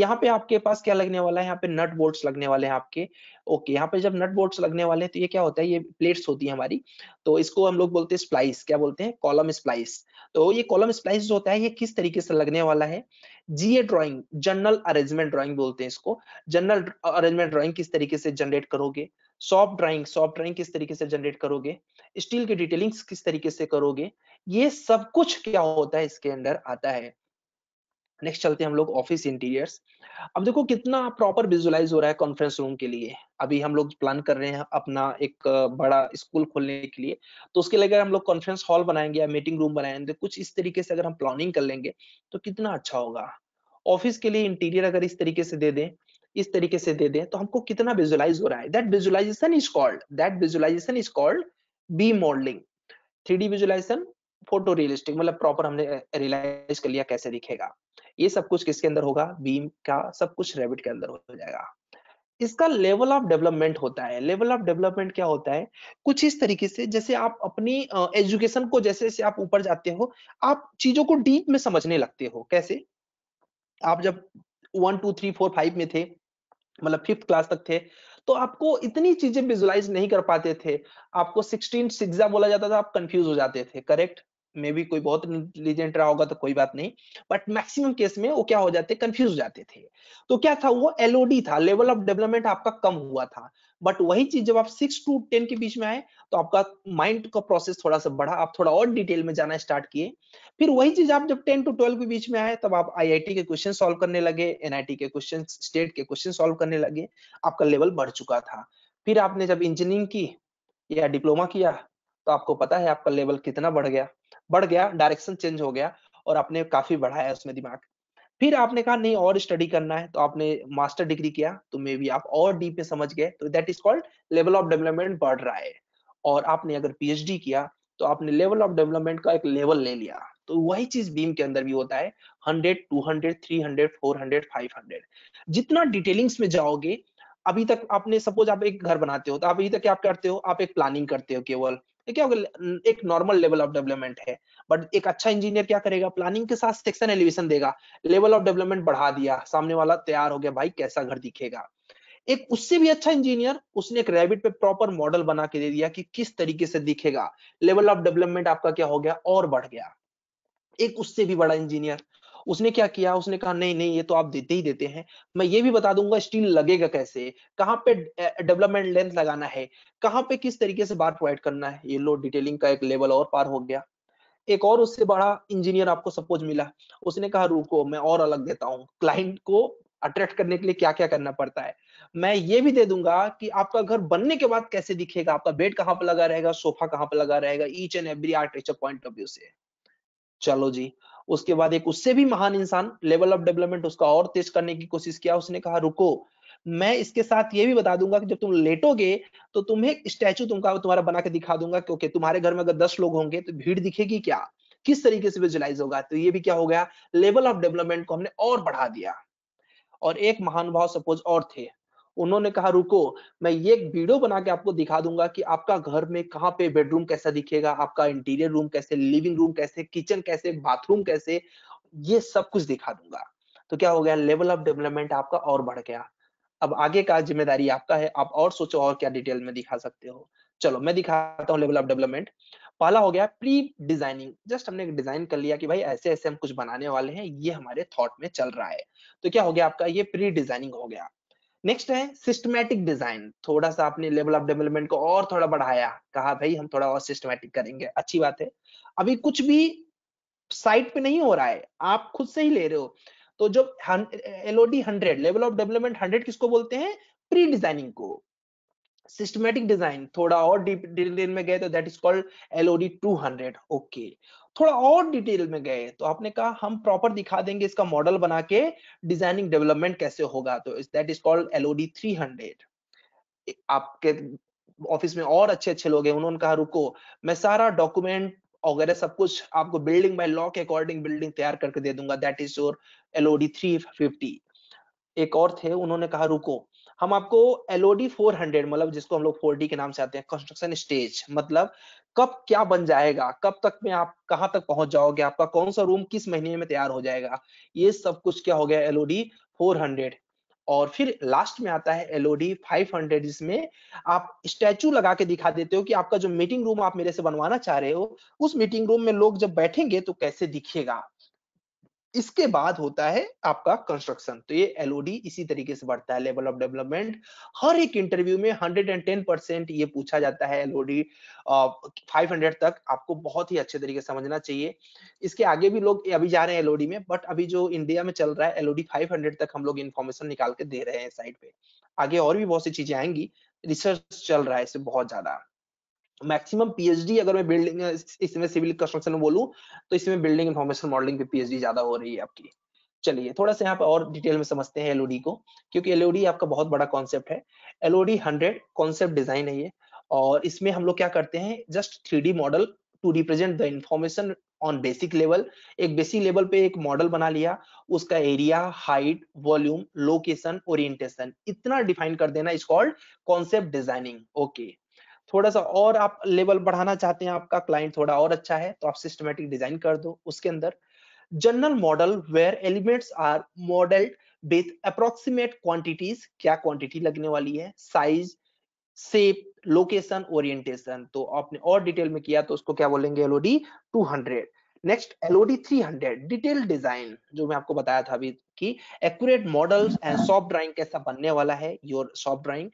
यहाँ पे आपके पास क्या लगने वाला है यहाँ पे नट बोल्ट लगने वाले हैं आपके ओके यहाँ पे जब नट बोल्ट लगने वाले हैं तो ये क्या होता है ये प्लेट्स होती है हमारी तो इसको हम लोग बोलते हैं स्प्लाइस क्या बोलते हैं कॉलम स्प्लाइस तो ये कॉलम स्प्लाइस होता है ये किस तरीके से लगने वाला है G A drawing general arrangement drawing बोलते हैं इसको जनरल अरेन्जमेंट ड्रॉइंग किस तरीके से जनरेट करोगे सॉफ्ट ड्राइंग सॉफ्ट ड्राइंग किस तरीके से जनरेट करोगे स्टील की डिटेलिंग किस तरीके से करोगे ये सब कुछ क्या होता है इसके अंदर आता है नेक्स्ट चलते हैं हम लोग ऑफिस इंटीरियर्स अब देखो कितना प्रॉपर विजुलाइज हो रहा है कॉन्फ्रेंस रूम के लिए अभी हम लोग प्लान कर रहे हैं अपना एक बड़ा स्कूल खोलने के लिए तो उसके लिए अगर हम लोग कॉन्फ्रेंस हॉल बनाएंगे या मीटिंग रूम बनाएंगे कुछ इस तरीके से अगर हम प्लानिंग कर लेंगे तो कितना अच्छा होगा ऑफिस के लिए इंटीरियर अगर इस तरीके से दे दें इस तरीके से दे दें तो हमको कितना विजुलाइज हो रहा है that visualisation is called that visualisation is called B modelling three visualisation photo realistic मतलब प्रॉपर हमने रियलाइज कर लिया कैसे दिखेगा ये सब कुछ किसके अंदर होगा बीम का सब कुछ रेबिट के अंदर हो जाएगा इसका लेवल ऑफ डेवलपमेंट होता है लेवल ऑफ डेवलपमेंट क्या होता है कुछ इस तरीके से जैसे आप अपनी एजुकेशन को जैसे जैसे आप ऊपर जाते हो आप चीजों को डीप में समझने लगते हो कैसे आप जब one two three four five में थे मतलब फिफ्थ क्लास तक थे तो आपको इतनी चीजें विजुलाइज नहीं कर पाते थे आपको सिक्सटीन सिक्सा बोला जाता था आप कंफ्यूज हो जाते थे करेक्ट में भी कोई बहुत इंटेलिजेंट रहा होगा तो कोई बात नहीं बट मैक्सिमम केस में वो क्या हो जाते कंफ्यूज हो जाते थे तो क्या था वो एलओडी था लेवल ऑफ डेवलपमेंट आपका कम हुआ था बट वही चीज जब आप सिक्स टू टेन के बीच में आए तो आपका माइंड का प्रोसेस थोड़ा सा बढ़ा आप थोड़ा और डिटेल में जाना स्टार्ट किए फिर वही चीज आप जब टेन टू ट्वेल्व के बीच में आए तब आप आईआईटी के क्वेश्चन सॉल्व करने लगे एनआईटी के क्वेश्चन स्टेट के क्वेश्चन सॉल्व करने लगे आपका लेवल बढ़ चुका था फिर आपने जब इंजीनियरिंग की या डिप्लोमा किया तो आपको पता है आपका लेवल कितना बढ़ गया बढ़ गया डायरेक्शन चेंज हो गया और आपने काफी बढ़ाया उसमें दिमाग फिर आपने कहा नहीं और स्टडी करना है तो आपने मास्टर डिग्री किया तो मे बी आप और डीप में समझ गए तो that is called level of development बढ़ रहा है और आपने अगर पीएचडी किया तो आपने लेवल ऑफ डेवलपमेंट का एक लेवल ले लिया तो वही चीज बीम के अंदर भी होता है 100, 200, 300, 400, 500 जितना डिटेलिंग्स में जाओगे अभी तक आपने सपोज आप एक घर बनाते हो तो आप अभी तक क्या करते हो आप एक प्लानिंग करते हो केवल क्या होगा एक नॉर्मल लेवल ऑफ डेवलपमेंट है बट एक अच्छा इंजीनियर क्या करेगा प्लानिंग के साथ सेक्शन एलिवेशन देगा लेवल ऑफ डेवलपमेंट बढ़ा दिया सामने वाला तैयार हो गया भाई कैसा घर दिखेगा एक उससे भी अच्छा इंजीनियर उसने एक रैबिट पे प्रॉपर मॉडल बना के दे दिया कि किस तरीके से दिखेगा लेवल ऑफ डेवलपमेंट आपका क्या हो गया और बढ़ गया एक उससे भी बड़ा इंजीनियर उसने क्या किया उसने कहा नहीं नहीं ये तो आप देते ही देते हैं मैं ये भी बता दूंगा स्टील लगेगा कैसे कहाँ पे डेवलपमेंट लेंथ लगाना है कहाँ पे किस तरीके से बार प्रोवाइड करना है ये लो डिटेलिंग का एक लेवल और पार हो गया एक और उससे बड़ा इंजीनियर आपको सपोज मिला उसने कहा रुको मैं और अलग देता हूँ क्लाइंट को अट्रैक्ट करने के लिए क्या क्या करना पड़ता है मैं ये भी दे दूंगा कि आपका घर बनने के बाद कैसे दिखेगा आपका बेड कहाँ पर लगा रहेगा सोफा कहाँ पर लगा रहेगा each and every architecture point of view से चलो जी उसके बाद एक उससे भी महान इंसान लेवल ऑफ डेवलपमेंट उसका और तेज करने की कोशिश किया उसने कहा रुको मैं इसके साथ ये भी बता दूंगा कि जब तुम लेटोगे तो तुम्हें स्टैचू तुमका तुम्हारा बना के दिखा दूंगा क्योंकि तुम्हारे घर में अगर दस लोग होंगे तो भीड़ दिखेगी क्या किस तरीके से विजुलाइज होगा तो ये भी क्या हो गया लेवल ऑफ डेवलपमेंट को हमने और बढ़ा दिया और एक महानुभाव सपोज और थे उन्होंने कहा रुको मैं ये एक वीडियो बना के आपको दिखा दूंगा कि आपका घर में कहाँ पे बेडरूम कैसा दिखेगा आपका इंटीरियर रूम कैसे लिविंग रूम कैसे किचन कैसे बाथरूम कैसे ये सब कुछ दिखा दूंगा तो क्या हो गया लेवल ऑफ डेवलपमेंट आपका और बढ़ गया अब आगे का जिम्मेदारी आपका है आप और सोचो और क्या डिटेल में दिखा सकते हो चलो मैं दिखाता हूँ लेवल ऑफ डेवलपमेंट पहला हो गया प्री डिजाइनिंग जस्ट हमने डिजाइन कर लिया कि भाई ऐसे ऐसे हम कुछ बनाने वाले हैं ये हमारे थॉट में चल रहा है तो क्या हो गया आपका ये प्री डिजाइनिंग हो गया नेक्स्ट है सिस्टमैटिक डिजाइन थोड़ा सा आपने लेवल ऑफ डेवलपमेंट को और थोड़ा बढ़ाया कहा भाई हम थोड़ा और सिस्टमैटिक करेंगे अच्छी बात है अभी कुछ भी साइट पे नहीं हो रहा है आप खुद से ही ले रहे हो तो जब LOD hundred level of development hundred किसको बोलते हैं प्री डिजाइनिंग को सिस्टमैटिक डिजाइन थोड़ा और डीप डिटेल में गए तो that is called LOD hundred okay थोड़ा और डिटेल में गए तो आपने कहा हम प्रॉपर दिखा देंगे इसका मॉडल बना के डिजाइनिंग डेवलपमेंट कैसे होगा तो दैट इज कॉल्ड एलओडी 300 आपके ऑफिस में और अच्छे अच्छे लोग हैं उन्होंने कहा रुको मैं सारा डॉक्यूमेंट वगैरह सब कुछ आपको बिल्डिंग बाय लॉ के अकॉर्डिंग बिल्डिंग तैयार करके दे दूंगा दैट इज योर एलओडी 350 एक और थे उन्होंने कहा रुको हम आपको एलओडी 400 मतलब जिसको हम लोग 4D के नाम से आते हैं कंस्ट्रक्शन स्टेज मतलब कब क्या बन जाएगा कब तक में आप कहाँ तक पहुंच जाओगे आपका कौन सा रूम किस महीने में तैयार हो जाएगा ये सब कुछ क्या हो गया एलओडी 400 और फिर लास्ट में आता है एलओडी 500 जिसमें आप स्टैचू लगा के दिखा देते हो कि आपका जो मीटिंग रूम आप मेरे से बनवाना चाह रहे हो उस मीटिंग रूम में लोग जब बैठेंगे तो कैसे दिखेगा इसके बाद होता है आपका कंस्ट्रक्शन तो ये एलओडी इसी तरीके से बढ़ता है लेवल ऑफ डेवलपमेंट हर एक इंटरव्यू में 110 परसेंट ये पूछा जाता है एलओडी फाइव हंड्रेड तक आपको बहुत ही अच्छे तरीके से समझना चाहिए इसके आगे भी लोग अभी जा रहे हैं एलओडी में बट अभी जो इंडिया में चल रहा है एलओडी फाइव तक हम लोग इन्फॉर्मेशन निकाल के दे रहे हैं साइड पे आगे और भी बहुत सी चीजें आएंगी रिसर्च चल रहा है इससे बहुत ज्यादा मैक्सिमम पीएचडी अगर मैं बिल्डिंग इसमें सिविल कंस्ट्रक्शन में बोलूं तो इसमें बिल्डिंग इन्फॉर्मेशन मॉडलिंग पे पीएचडी ज्यादा हो रही है आपकी चलिए थोड़ा सा यहाँ पे और डिटेल में समझते हैं एलओडी को क्योंकि एलओडी आपका बहुत बड़ा कॉन्सेप्ट है एलओडी हंड्रेड कॉन्सेप्ट डिजाइन है ये और इसमें हम लोग क्या करते हैं just three model to represent the information on basic level एक बेसिक लेवल पे एक मॉडल बना लिया उसका area height volume location orientation इतना डिफाइन कर देना is called concept designing okay थोड़ा सा और आप लेवल बढ़ाना चाहते हैं आपका क्लाइंट थोड़ा और अच्छा है तो आप सिस्टमेटिक डिजाइन कर दो उसके अंदर general model where elements are modelled with approximate quantities क्या क्वांटिटी लगने वाली है साइज सेप लोकेशन ओरिएंटेशन तो आपने और डिटेल में किया तो उसको क्या बोलेंगे LOD 200 next LOD 300 detail design जो मैं आपको बताया था अभी कि accurate models and soft drawing कैसा बनने वाला है your soft drawing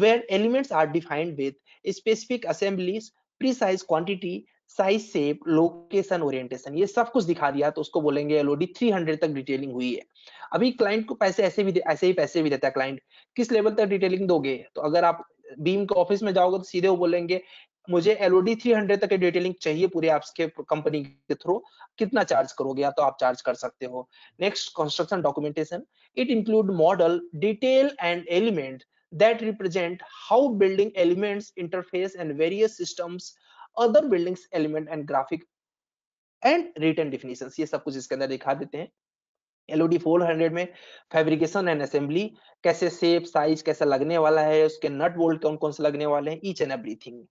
where elements are defined with specific assemblies precise quantity size shape location orientation ये सब कुछ दिखा दिया तो उसको बोलेंगे एलओडी 300 तक डिटेलिंग हुई है अभी क्लाइंट को पैसे ऐसे भी ऐसे ही पैसे भी देता है क्लाइंट किस लेवल तक डिटेलिंग दोगे तो अगर आप बीम के ऑफिस में जाओगे तो सीधे वो बोलेंगे मुझे एलओडी 300 तक डिटेलिंग चाहिए पूरे आपके कंपनी के थ्रू कितना चार्ज करोगे या तो आप चार्ज कर सकते हो next construction documentation it include model detail and element that represent how building elements interface and various systems other buildings element and graphic and return definition ये सब कुछ इसके अंदर दिखा देते हैं एलओडी 400 में फैब्रिकेशन एंड असेंबली कैसे सेप साइज कैसा लगने वाला है उसके नट बोल्ट कौन कौन से लगने वाले हैं each and everything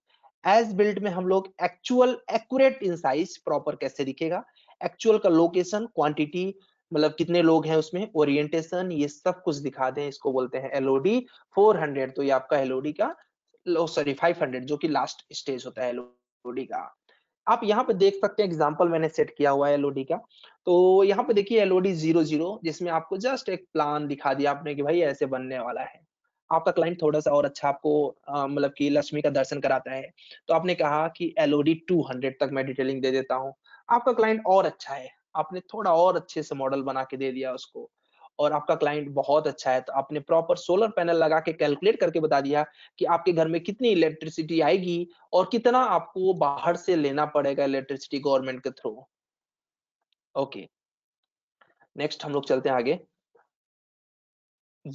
as build में हम लोग actual accurate in size proper कैसे दिखेगा एक्चुअल का लोकेशन क्वांटिटी मतलब कितने लोग हैं उसमें ओरिएंटेशन ये सब कुछ दिखा दें इसको बोलते हैं एलओडी 400 तो ये आपका एलओडी का सॉरी 500 जो कि लास्ट स्टेज होता है एलओडी का आप यहाँ पे देख सकते हैं एग्जाम्पल मैंने सेट किया हुआ है एलओडी का तो यहाँ पे देखिए एलओडी जीरो जीरो जिसमें आपको जस्ट एक प्लान दिखा दिया आपने की भाई ऐसे बनने वाला है आपका क्लाइंट थोड़ा सा और अच्छा आपको मतलब कि लक्ष्मी का दर्शन कराता है तो आपने कहा कि एलओडी 200 तक मैं डिटेलिंग दे देता हूँ आपका क्लाइंट और अच्छा है आपने थोड़ा और अच्छे से मॉडल बना के दे दिया उसको और आपका क्लाइंट बहुत अच्छा है तो आपने प्रॉपर सोलर पैनल लगा के कैलकुलेट करके बता दिया कि आपके घर में कितनी इलेक्ट्रिसिटी आएगी और कितना आपको बाहर से लेना पड़ेगा इलेक्ट्रिसिटी गवर्नमेंट के थ्रू ओके नेक्स्ट हम लोग चलते हैं आगे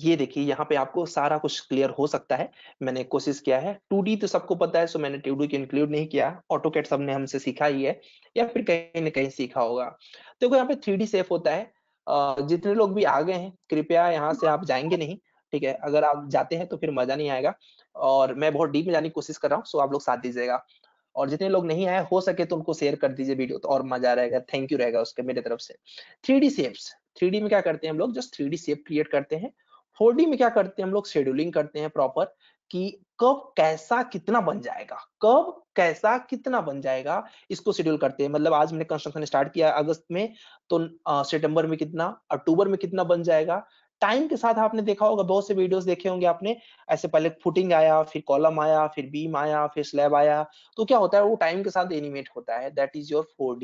ये देखिए यहाँ पे आपको सारा कुछ क्लियर हो सकता है मैंने कोशिश किया है टू तो सबको पता है सो मैंने टू डी इंक्लूड नहीं किया ऑटो कैट सबने हमसे सीखा ही है या फिर कहीं ना कहीं सीखा होगा देखो तो यहाँ पे थ्री सेफ होता है जितने लोग भी आ गए हैं कृपया यहाँ से आप जाएंगे नहीं ठीक है अगर आप जाते हैं तो फिर मजा नहीं आएगा और मैं बहुत डीप में जाने की कोशिश कर रहा हूँ सो आप लोग साथ दीजिएगा और जितने लोग नहीं आए हो सके तो उनको शेयर कर दीजिए वीडियो तो और मजा रहेगा थैंक यू रहेगा उसके मेरे तरफ से थ्री डी सेप्स थ्री में क्या करते हैं हम लोग just three D shape create करते हैं 4D में क्या करते हैं हम लोग शेड्यूलिंग करते हैं प्रॉपर कि कब कैसा कितना बन जाएगा कब कैसा कितना बन जाएगा इसको शेड्यूल करते हैं मतलब आज मैंने कंस्ट्रक्शन स्टार्ट किया अगस्त में तो सितंबर में कितना अक्टूबर में कितना बन जाएगा टाइम के साथ आपने देखा होगा बहुत से वीडियोस देखे होंगे आपने ऐसे पहले फुटिंग आया फिर कॉलम आया फिर बीम आया फिर स्लैब आया तो क्या होता है वो टाइम के साथ एनिमेट होता है दैट इज योर फोर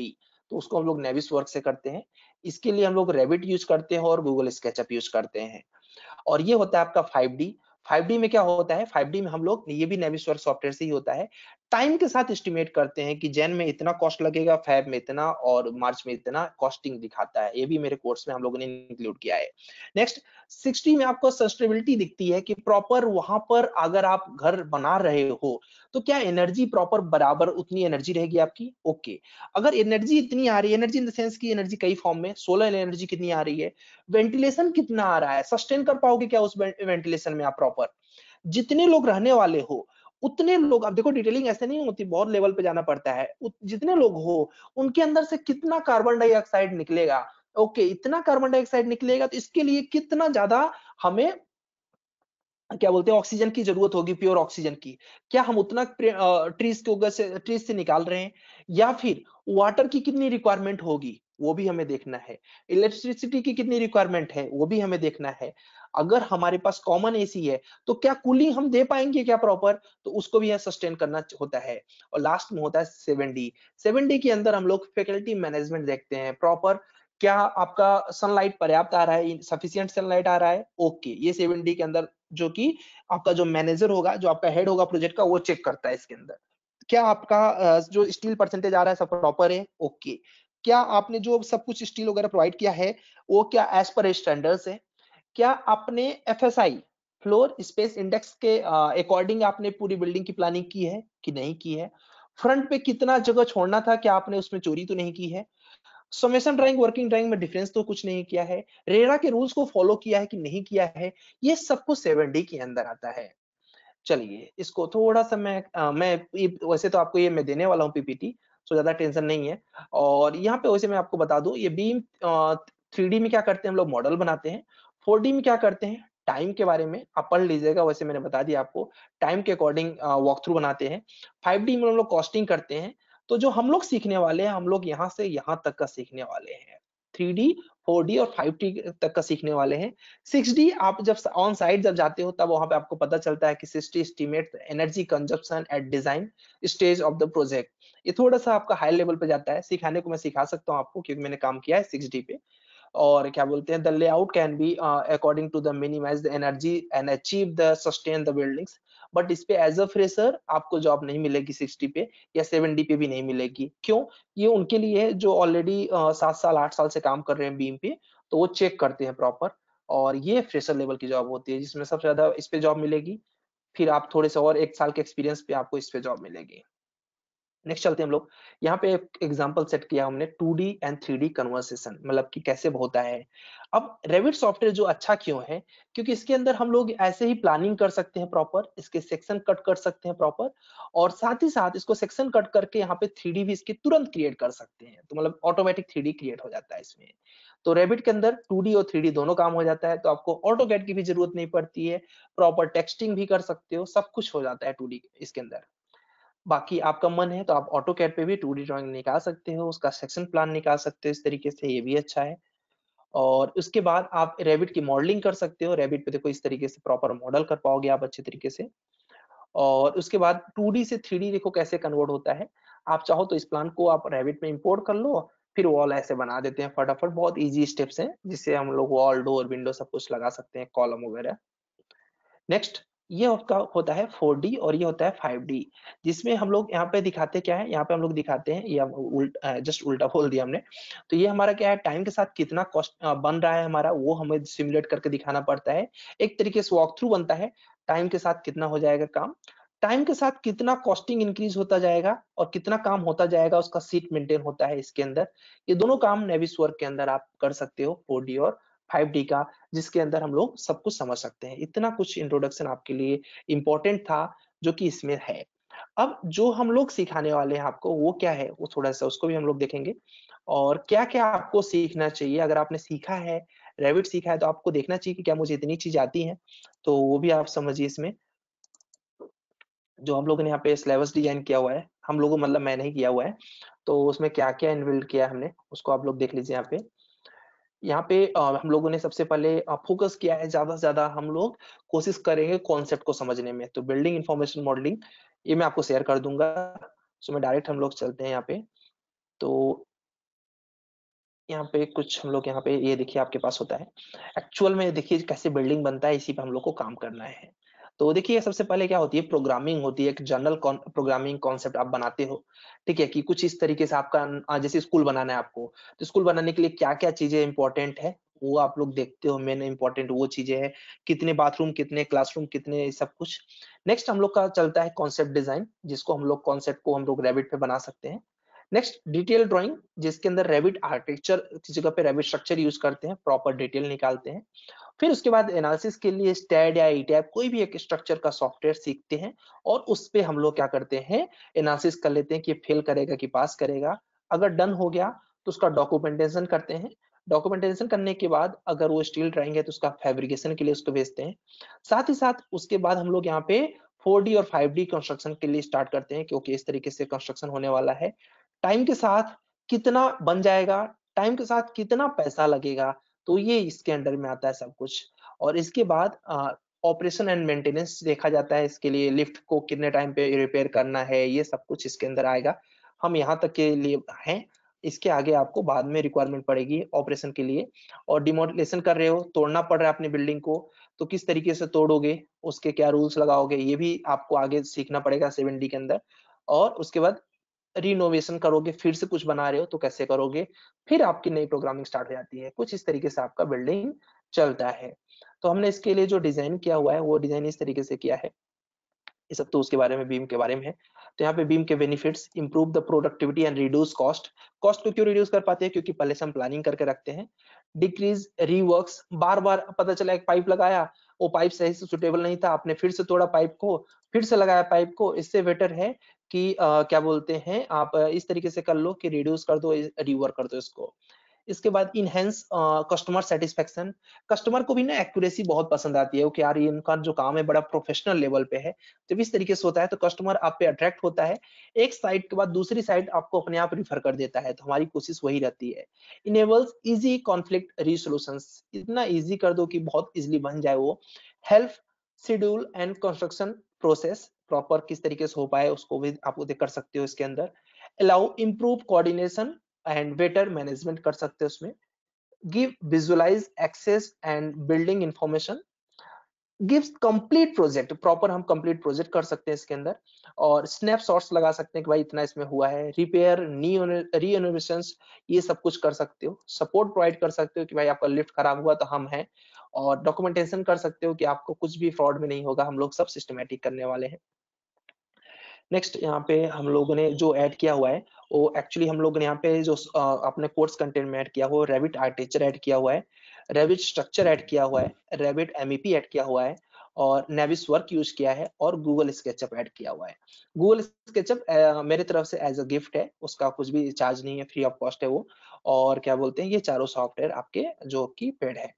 तो उसको हम लोग नेविस वर्क से करते हैं इसके लिए हम लोग रेबिट यूज करते हैं और गूगल स्केचअप यूज करते हैं और ये होता है आपका 5D 5D में क्या होता है 5D में हम लोग ये भी नेविस्वर सॉफ्टवेयर से ही होता है टाइम के साथ एस्टिमेट करते हैं कि जैन में इतना कॉस्ट लगेगा फैब में इतना और मार्च में इतना कॉस्टिंग दिखाता है ये भी मेरे कोर्स में हम लोगों ने इंक्लूड किया है नेक्स्ट सिक्सटी में आपको सस्टेनेबिलिटी दिखती है कि प्रॉपर वहां पर अगर आप घर बना रहे हो तो क्या एनर्जी प्रॉपर बराबर उतनी एनर्जी रहेगी आपकी ओके okay. अगर एनर्जी इतनी आ रही है एनर्जी इन द सेंस की एनर्जी कई फॉर्म में सोलर एनर्जी कितनी आ रही है वेंटिलेशन कितना आ रहा है सस्टेन कर पाओगे क्या उस वेंटिलेशन में आप प्रॉपर जितने लोग रहने वाले हो उतने लोग अब देखो डिटेलिंग ऐसे नहीं होती बहुत लेवल पे जाना पड़ता है जितने लोग हो उनके अंदर से कितना कार्बन डाइऑक्साइड निकलेगा ओके इतना कार्बन डाइऑक्साइड निकलेगा तो इसके लिए कितना ज्यादा हमें क्या बोलते हैं ऑक्सीजन की जरूरत होगी प्योर ऑक्सीजन की क्या हम उतना ट्रीज के उगर से ट्रीज से निकाल रहे हैं या फिर वाटर की कितनी रिक्वायरमेंट होगी वो भी हमें देखना है इलेक्ट्रिसिटी की कितनी रिक्वायरमेंट है वो भी हमें देखना है अगर हमारे पास कॉमन एसी है तो क्या कूलिंग हम दे पाएंगे क्या प्रॉपर तो उसको भी सस्टेन करना होता है और लास्ट में होता है सेवन डी सेवन डी के अंदर हम लोग फैकल्टी मैनेजमेंट देखते हैं प्रॉपर क्या आपका सनलाइट पर्याप्त आ रहा है सफिशियंट सनलाइट आ रहा है ओके ये सेवन डी के अंदर जो कि आपका जो मैनेजर होगा जो आपका हेड होगा प्रोजेक्ट का वो चेक करता है इसके अंदर क्या आपका जो स्टील परसेंटेज आ रहा है सब प्रॉपर है ओके क्या आपने जो सब कुछ स्टील वगैरह प्रोवाइड किया है वो क्या एज पर स्टैंडर्ड्स है क्या आपने एफ फ्लोर स्पेस इंडेक्स के अकॉर्डिंग आपने पूरी बिल्डिंग की प्लानिंग की है कि नहीं की है फ्रंट पे कितना जगह छोड़ना था क्या आपने उसमें चोरी तो नहीं की है समेशन ड्राइंग वर्किंग ड्राइंग में डिफरेंस तो कुछ नहीं किया है रेरा के रूल्स को फॉलो किया है कि नहीं किया है ये सब कुछ सेवन डी के अंदर आता है चलिए इसको थोड़ा सा मैं आ, मैं वैसे तो आपको ये मैं देने वाला हूँ पीपीटी सो तो ज्यादा टेंशन नहीं है और यहाँ पे वैसे मैं आपको बता दू ये बीम थ्री में क्या करते हैं हम लोग मॉडल बनाते हैं फोर में क्या करते हैं टाइम के बारे में आप पढ़ लीजिएगा वैसे मैंने बता दिया आपको टाइम के अकॉर्डिंग वॉक थ्रू बनाते हैं फाइव में हम लोग कॉस्टिंग करते हैं तो जो हम लोग सीखने वाले हैं हम लोग यहाँ से यहाँ तक का सीखने वाले हैं थ्री डी फोर डी और फाइव डी तक का सीखने वाले हैं सिक्स डी आप जब ऑन साइड जब जाते हो तब वहां पे आपको पता चलता है कि sixty estimate energy consumption at design stage of the project ये थोड़ा सा आपका हाई लेवल पे जाता है सिखाने को मैं सिखा सकता हूँ आपको क्योंकि मैंने काम किया है सिक्स डी पे और क्या बोलते हैं the layout can be according to the minimise the energy and achieve the sustain the buildings but इस पे एज अ फ्रेशर आपको जॉब नहीं मिलेगी 60 पे या 70 पे भी नहीं मिलेगी क्यों ये उनके लिए है जो ऑलरेडी uh, सात साल आठ साल से काम कर रहे हैं बीम पे तो वो चेक करते हैं प्रॉपर और ये फ्रेशर लेवल की जॉब होती है जिसमें सबसे ज्यादा इस पे जॉब मिलेगी फिर आप थोड़े से और एक साल के एक्सपीरियंस पे आपको इस पे जॉब मिलेगी नेक्स्ट चलते हैं हम लोग यहाँ पे एग्जाम्पल सेट किया हमने 2D एंड 3D कन्वर्सेशन मतलब कि कैसे होता है अब रेविट सॉफ्टवेयर जो अच्छा क्यों है क्योंकि इसके अंदर हम लोग ऐसे ही प्लानिंग कर सकते हैं प्रॉपर इसके सेक्शन कट कर सकते हैं प्रॉपर और साथ ही साथ इसको सेक्शन कट करके यहाँ पे थ्री भी इसके तुरंत क्रिएट कर सकते हैं तो मतलब ऑटोमेटिक थ्री क्रिएट हो जाता है इसमें तो रेबिट के अंदर 2D और 3D दोनों काम हो जाता है तो आपको ऑटो कैट की भी जरूरत नहीं पड़ती है प्रॉपर टेक्सटिंग भी कर सकते हो सब कुछ हो जाता है 2D इसके अंदर बाकी आपका मन है तो आप ऑटो कैट पे भी टू डी ड्रॉइंग निकाल सकते हो उसका सेक्शन प्लान निकाल सकते हो इस तरीके से ये भी अच्छा है और उसके बाद आप रेबिट की मॉडलिंग कर सकते हो रेबिट पे देखो इस तरीके से प्रॉपर मॉडल कर पाओगे आप अच्छे तरीके से और उसके बाद टू से थ्री देखो कैसे कन्वर्ट होता है आप चाहो तो इस प्लान को आप रेबिट में इम्पोर्ट कर लो फिर वॉल ऐसे बना देते हैं फटाफट बहुत इजी स्टेप्स हैं जिससे हम लोग वॉल डोर विंडो सब कुछ लगा सकते हैं कॉलम वगैरह नेक्स्ट ये होता होता है 4D और ये होता है 5D जिसमें हम लोग यहाँ पे दिखाते क्या है यहाँ पे हम लोग दिखाते हैं ये उल्ट जस्ट उल्टा बोल दिया हमने तो ये हमारा क्या है टाइम के साथ कितना कॉस्ट बन रहा है हमारा वो हमें सिमुलेट करके दिखाना पड़ता है एक तरीके से वॉक थ्रू बनता है टाइम के साथ कितना हो जाएगा काम टाइम के साथ कितना कॉस्टिंग इंक्रीज होता जाएगा और कितना काम होता जाएगा उसका सीट मेंटेन होता है इसके अंदर ये दोनों काम नेविस वर्क के अंदर आप कर सकते हो फोर और 5D का जिसके अंदर हम लोग सब कुछ समझ सकते हैं इतना कुछ इंट्रोडक्शन आपके लिए इम्पोर्टेंट था जो कि इसमें है अब जो हम लोग सिखाने वाले हैं आपको वो क्या है वो थोड़ा सा उसको भी हम लोग देखेंगे और क्या क्या आपको सीखना चाहिए अगर आपने सीखा है रेविट सीखा है तो आपको देखना चाहिए कि क्या मुझे इतनी चीज आती है तो वो भी आप समझिए इसमें जो हम लोगों ने यहाँ पे सिलेबस डिजाइन किया हुआ है हम लोगों मतलब मैंने ही किया हुआ है तो उसमें क्या क्या इनबिल्ड किया है हमने उसको आप लोग देख लीजिए यहाँ पे यहाँ पे हम लोगों ने सबसे पहले फोकस किया है ज्यादा से ज्यादा हम लोग कोशिश करेंगे कॉन्सेप्ट को समझने में तो बिल्डिंग इन्फॉर्मेशन मॉडलिंग ये मैं आपको शेयर कर दूंगा सो मैं डायरेक्ट हम लोग चलते हैं यहाँ पे तो यहाँ पे कुछ हम लोग यहाँ पे ये देखिए आपके पास होता है एक्चुअल में देखिए कैसे बिल्डिंग बनता है इसी पे हम लोग को काम करना है तो देखिए सबसे पहले क्या होती है प्रोग्रामिंग होती है एक जनरल प्रोग्रामिंग कॉन्सेप्ट आप बनाते हो ठीक है कि कुछ इस तरीके से आपका जैसे स्कूल बनाना है आपको तो स्कूल बनाने के लिए क्या क्या चीजें इंपॉर्टेंट है वो आप लोग देखते हो मेन इंपॉर्टेंट वो चीजें हैं कितने बाथरूम कितने क्लासरूम कितने सब कुछ नेक्स्ट हम लोग का चलता है कॉन्सेप्ट डिजाइन जिसको हम लोग कॉन्सेप्ट को हम लोग रेबिट पे बना सकते हैं नेक्स्ट डिटेल ड्राइंग जिसके अंदर रेबिट आर्किटेक्चर किसी जगह पे रेबिट स्ट्रक्चर यूज करते हैं प्रॉपर डिटेल निकालते हैं फिर उसके बाद एनालिसिस के लिए स्टैड या ईटैब कोई भी एक स्ट्रक्चर का सॉफ्टवेयर सीखते हैं और उस पर हम लोग क्या करते हैं एनालिसिस कर लेते हैं कि फेल करेगा कि पास करेगा अगर डन हो गया तो उसका डॉक्यूमेंटेशन करते हैं डॉक्यूमेंटेशन करने के बाद अगर वो स्टील ड्राइंग है तो उसका फैब्रिकेशन के लिए उसको भेजते हैं साथ ही साथ उसके बाद हम लोग यहाँ पे 4D और 5D कंस्ट्रक्शन के लिए स्टार्ट करते हैं क्योंकि इस तरीके से कंस्ट्रक्शन होने वाला है टाइम के साथ कितना बन जाएगा टाइम के साथ कितना पैसा लगेगा तो ये इसके अंडर में आता है सब कुछ और इसके बाद ऑपरेशन एंड मेंटेनेंस देखा जाता है इसके लिए लिफ्ट को कितने टाइम पे रिपेयर करना है ये सब कुछ इसके अंदर आएगा हम यहाँ तक के लिए है इसके आगे आपको बाद में रिक्वायरमेंट पड़ेगी ऑपरेशन के लिए और डिमोटिलेशन कर रहे हो तोड़ना पड़ रहा है अपनी बिल्डिंग को तो किस तरीके से तोड़ोगे उसके क्या रूल्स लगाओगे ये भी आपको आगे सीखना पड़ेगा सेवन डी के अंदर और उसके बाद रिनोवेशन करोगे फिर से कुछ बना रहे हो तो कैसे करोगे फिर आपकी नई प्रोग्रामिंग स्टार्ट हो जाती है कुछ इस तरीके से आपका बिल्डिंग चलता है तो हमने इसके लिए जो डिजाइन किया हुआ है वो डिजाइन इस तरीके से किया है ये सब तो उसके बारे में बीम के बारे में है तो यहाँ पे बीम के benefits improve the productivity and reduce cost cost को क्यों रिड्यूस कर पाते हैं क्योंकि पहले से हम प्लानिंग करके रखते हैं डिक्रीज रीवर्क्स बार बार पता चला एक पाइप लगाया वो पाइप सही से सुटेबल नहीं था आपने फिर से तोड़ा पाइप को फिर से लगाया पाइप को इससे बेटर है कि आ, क्या बोलते हैं आप इस तरीके से कर लो कि रिड्यूस कर दो रिवर कर दो इसको इसके बाद इनहेंस कस्टमर सेटिस्फेक्शन कस्टमर को भी ना एक्यूरेसी बहुत पसंद आती है कि यार इनका जो काम है बड़ा प्रोफेशनल लेवल पे है जब इस तरीके से होता है तो कस्टमर आप पे अट्रैक्ट होता है एक साइड के बाद दूसरी साइड आपको अपने आप रिफर कर देता है तो हमारी कोशिश वही रहती है इनेबल्स इजी कॉन्फ्लिक्ट रिसोल्यूशन इतना ईजी कर दो कि बहुत इजिली बन जाए वो help schedule and construction process proper किस तरीके से हो पाए उसको भी आप कर सकते हो इसके अंदर allow improve coordination and better management कर सकते हो उसमें give visualise access and building information gives complete project proper हम कंप्लीट प्रोजेक्ट कर सकते हैं इसके अंदर और snapshots लगा सकते हैं कि भाई इतना इसमें हुआ है रिपेयर repair re ये सब कुछ कर सकते हो सपोर्ट प्रोवाइड कर सकते हो कि भाई आपका लिफ्ट खराब हुआ तो हम हैं और डॉक्यूमेंटेशन कर सकते हो कि आपको कुछ भी फ्रॉड में नहीं होगा हम लोग सब सिस्टमेटिक करने वाले हैं नेक्स्ट यहाँ पे हम लोगों ने जो ऐड किया हुआ है वो एक्चुअली हम लोग ने यहाँ पे जो अपने कोर्स कंटेंट में ऐड किया हुआ रेबिट आर्टिचर ऐड किया हुआ है रेबिट स्ट्रक्चर ऐड किया हुआ है रेबिट एम ऐड किया हुआ है और नेविस वर्क यूज किया है और गूगल स्केचअप ऐड किया हुआ है गूगल स्केचअप मेरे तरफ से एज अ गिफ्ट है उसका कुछ भी चार्ज नहीं है फ्री ऑफ कॉस्ट है वो और क्या बोलते हैं ये चारों सॉफ्टवेयर आपके जो कि पेड है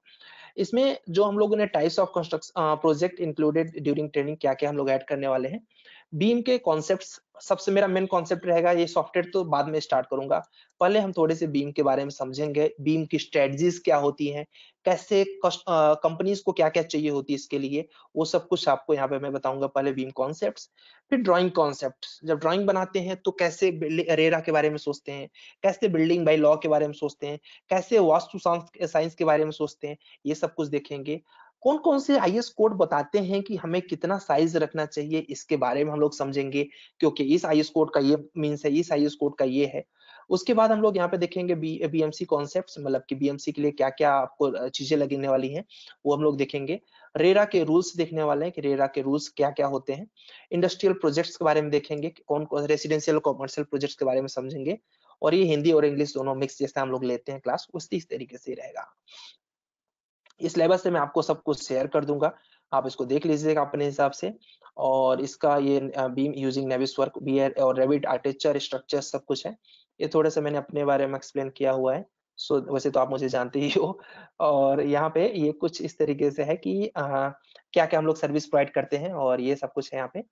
इसमें जो हम लोगों ने types of construction project included during training क्या क्या हम लोग ऐड करने वाले हैं बीम के कॉन्सेप्ट सबसे मेरा मेन कॉन्सेप्ट रहेगा ये सॉफ्टवेयर तो बाद में स्टार्ट करूंगा पहले हम थोड़े से बीम के बारे में समझेंगे बीम की स्ट्रेटजीज क्या होती हैं कैसे कंपनीज को क्या क्या चाहिए होती है इसके लिए वो सब कुछ आपको यहाँ पे मैं बताऊंगा पहले बीम कॉन्सेप्ट फिर ड्राइंग कॉन्सेप्ट जब ड्रॉइंग बनाते हैं तो कैसे रेरा के बारे में सोचते हैं कैसे बिल्डिंग बाई लॉ के बारे में सोचते हैं कैसे वास्तु साइंस के बारे में सोचते हैं ये सब कुछ देखेंगे कौन कौन से आई कोड बताते हैं कि हमें कितना साइज रखना चाहिए इसके बारे में हम लोग समझेंगे क्योंकि इस आई कोड का ये मीन्स है इस आई कोड का ये है उसके बाद हम लोग यहाँ पे देखेंगे बी एम सी कॉन्सेप्ट मतलब कि बीएमसी के लिए क्या क्या आपको चीजें लगने वाली हैं वो हम लोग देखेंगे रेरा के रूल्स देखने वाले हैं कि रेरा के रूल्स क्या क्या होते हैं इंडस्ट्रियल प्रोजेक्ट्स के बारे में देखेंगे कौन कौन रेसिडेंशियल कॉमर्शियल प्रोजेक्ट्स के बारे में समझेंगे और ये हिंदी और इंग्लिश दोनों मिक्स जैसे हम लोग लेते हैं क्लास उस तरीके से रहेगा इस लेवल से मैं आपको सब कुछ शेयर कर दूंगा आप इसको देख लीजिएगा अपने हिसाब से और इसका ये BIM using Navisworks B और रेविड आर्किटेक्चर स्ट्रक्चर सब कुछ है ये थोड़ा सा मैंने अपने बारे में एक्सप्लेन किया हुआ है सो वैसे तो आप मुझे जानते ही हो और यहाँ पे ये कुछ इस तरीके से है कि आ, क्या क्या हम लोग सर्विस प्रोवाइड करते हैं और ये सब कुछ है यहाँ पे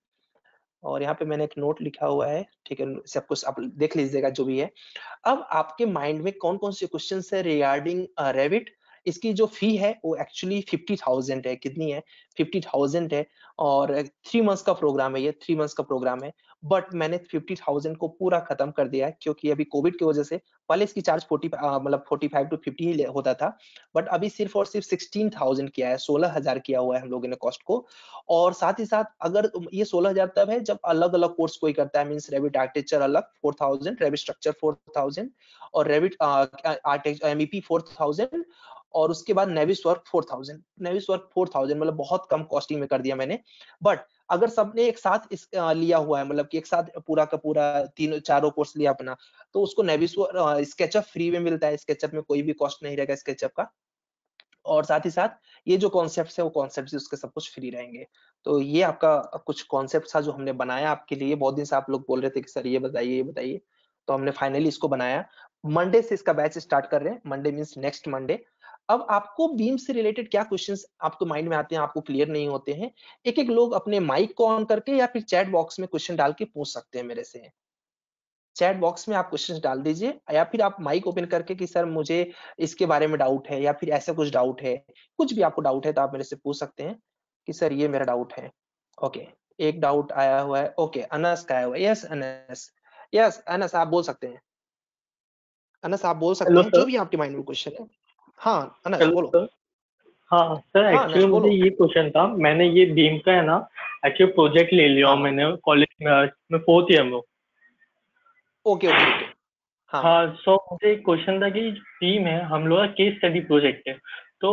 और यहाँ पे मैंने एक नोट लिखा हुआ है ठीक है सब कुछ आप देख लीजिएगा जो भी है अब आपके माइंड में कौन कौन से क्वेश्चन है रिगार्डिंग रेविट इसकी जो फी है वो एक्चुअली फिफ्टी थाउजेंड है कितनी है फिफ्टी थाउजेंड है और थ्री मंथ्स का प्रोग्राम है ये थ्री मंथ्स का प्रोग्राम है बट मैंने फिफ्टी थाउजेंड को पूरा खत्म कर दिया है क्योंकि अभी कोविड की वजह से पहले इसकी चार्ज फोर्टी मतलब फोर्टी फाइव टू फिफ्टी ही होता था बट अभी सिर्फ और सिर्फ सिक्सटीन थाउजेंड किया है सोलह हजार किया हुआ है हम लोगों ने कॉस्ट को और साथ ही साथ अगर ये सोलह हजार तब है जब अलग अलग कोर्स कोई करता है मीन्स रेबिट आर्किटेक्चर अलग four thousand Revit structure four thousand और Revit M E P four thousand और उसके बाद Navisworks four thousand Navisworks four thousand मतलब बहुत कम कॉस्टिंग में कर दिया मैंने बट अगर सबने एक साथ इस लिया हुआ है मतलब कि एक साथ पूरा का पूरा तीनों चारों कोर्स लिया अपना तो उसको नेविस स्केचअप फ्री में मिलता है स्केचअप में कोई भी कॉस्ट नहीं रहेगा स्केचअप का और साथ ही साथ ये जो कॉन्सेप्ट है वो कॉन्सेप्ट उसके सब कुछ फ्री रहेंगे तो ये आपका कुछ कॉन्सेप्ट था जो हमने बनाया आपके लिए बहुत दिन से आप लोग बोल रहे थे कि सर ये बताइए ये बताइए तो हमने फाइनली इसको बनाया मंडे से इसका बैच स्टार्ट कर रहे हैं मंडे मीन्स नेक्स्ट मंडे अब आपको बीम से रिलेटेड क्या क्वेश्चन आपको माइंड में आते हैं आपको क्लियर नहीं होते हैं एक एक लोग अपने माइक को ऑन करके या फिर चैट बॉक्स में क्वेश्चन डाल के पूछ सकते हैं मेरे से चैट बॉक्स में आप क्वेश्चन डाल दीजिए या फिर आप माइक ओपन करके कि सर मुझे इसके बारे में डाउट है या फिर ऐसा कुछ डाउट है कुछ भी आपको डाउट है तो आप मेरे से पूछ सकते हैं कि सर ये मेरा डाउट है ओके एक डाउट आया हुआ है ओके अनस का आया हुआ है यस अनस यस अनस आप बोल सकते हैं अनस आप बोल सकते हैं जो भी आपके माइंड में क्वेश्चन है हाँ अनस बोलो तो, हाँ सर एक्चुअली हाँ, मुझे ये क्वेश्चन था मैंने ये बीम का है ना एक्चुअली प्रोजेक्ट ले लिया हूँ हाँ मैंने कॉलेज में मैं फोर्थ ईयर में ओके ओके हाँ सो हाँ, मुझे एक क्वेश्चन था कि बीम है हम लोग का केस स्टडी प्रोजेक्ट है तो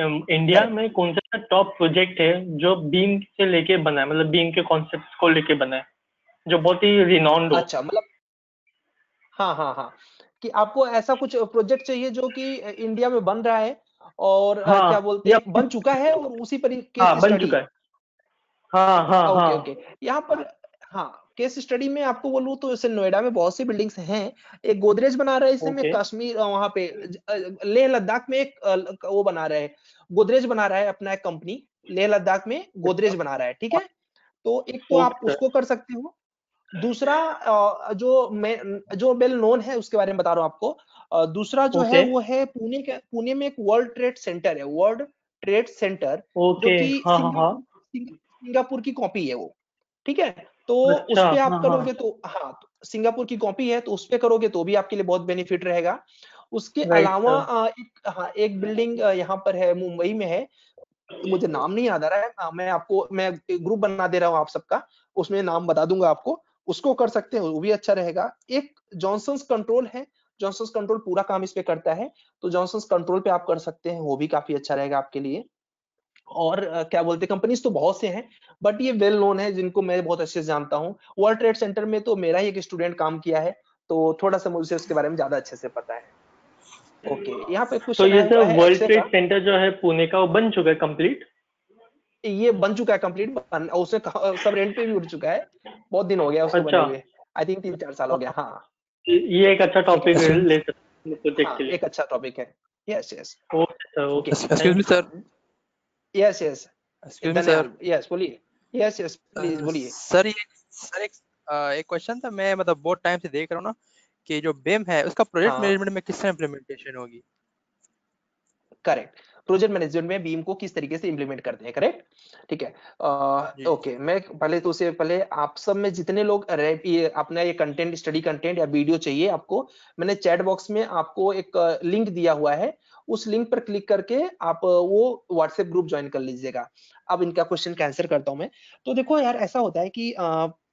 इंडिया हाँ। में कौन सा टॉप प्रोजेक्ट है जो बीम से लेके बना है मतलब बीम के कॉन्सेप्ट को लेके बना है जो बहुत ही रिनाउंड अच्छा मतलब हाँ हाँ हाँ कि आपको ऐसा कुछ प्रोजेक्ट चाहिए जो कि इंडिया में बन रहा है और हाँ, क्या बोलते हैं बन चुका है और उसी पर हाँ, बन चुका है हाँ हाँ ओके हाँ. ओके यहाँ पर हाँ केस स्टडी में आपको बोलूँ तो जैसे नोएडा में बहुत सी बिल्डिंग्स हैं एक गोदरेज बना रहा है इसमें okay. कश्मीर वहां पे लेह लद्दाख में एक वो बना रहा है गोदरेज बना रहा है अपना एक कंपनी लेह लद्दाख में गोदरेज अच्छा। बना रहा है ठीक है तो एक तो आप उसको कर सकते हो दूसरा जो मैं जो वेल नोन है उसके बारे में बता रहा हूँ आपको दूसरा जो okay. है वो है पुणे के पुणे में एक वर्ल्ड ट्रेड सेंटर है वर्ल्ड ट्रेड सेंटर okay. जो कि हाँ, हाँ. हाँ। सिंगापुर की कॉपी है वो ठीक है तो अच्छा, उसपे आप हाँ, हाँ, करोगे तो हाँ तो सिंगापुर की कॉपी है तो उसपे करोगे तो भी आपके लिए बहुत बेनिफिट रहेगा उसके अलावा एक हाँ एक बिल्डिंग यहाँ पर है मुंबई में है मुझे नाम नहीं याद आ रहा है मैं आपको मैं ग्रुप बना दे रहा हूँ आप सबका उसमें नाम बता दूंगा आपको उसको कर सकते हैं वो भी अच्छा रहेगा एक जॉनसन कंट्रोल है जॉनसन कंट्रोल पूरा काम इस पे करता है तो जॉनसन कंट्रोल पे आप कर सकते हैं वो भी काफी अच्छा रहेगा आपके लिए और क्या बोलते हैं कंपनीज तो बहुत से हैं बट ये वेल नोन है जिनको मैं बहुत अच्छे से जानता हूँ वर्ल्ड ट्रेड सेंटर में तो मेरा ही एक स्टूडेंट काम किया है तो थोड़ा सा मुझे उसके बारे में ज्यादा अच्छे से पता है ओके okay, यहाँ पे कुछ तो ये वर्ल्ड ट्रेड सेंटर जो है पुणे का वो बन चुका है कंप्लीट ये बन चुका है कंप्लीट बन उसने सब रेंट पे भी उड़ चुका है बहुत दिन हो गया उसको अच्छा। बने हुए आई थिंक तीन चार साल हो गया हाँ ये एक अच्छा टॉपिक है ले सकते हैं हाँ, एक अच्छा टॉपिक है yes yes okay excuse me sir yes yes excuse me sir yes बोलिए यस यस प्लीज बोलिए सर ये सर एक uh, एक क्वेश्चन था मैं मतलब बहुत टाइम से देख रहा हूँ ना कि जो बेम है उसका प्रोजेक्ट मैनेजमेंट हाँ। में किस तरह इम्प्लीमेंटेशन होगी करेक्ट प्रोजेक्ट मैनेजमेंट में बीम को किस तरीके से इम्प्लीमेंट करते हैं करेक्ट ठीक है ओके मैं पहले तो उसे पहले आप सब में जितने लोग अपना ये कंटेंट स्टडी कंटेंट या वीडियो चाहिए आपको मैंने चैट बॉक्स में आपको एक लिंक दिया हुआ है उस लिंक पर क्लिक करके आप वो व्हाट्सएप ग्रुप ज्वाइन कर लीजिएगा अब इनका क्वेश्चन का करता हूं मैं तो देखो यार ऐसा होता है कि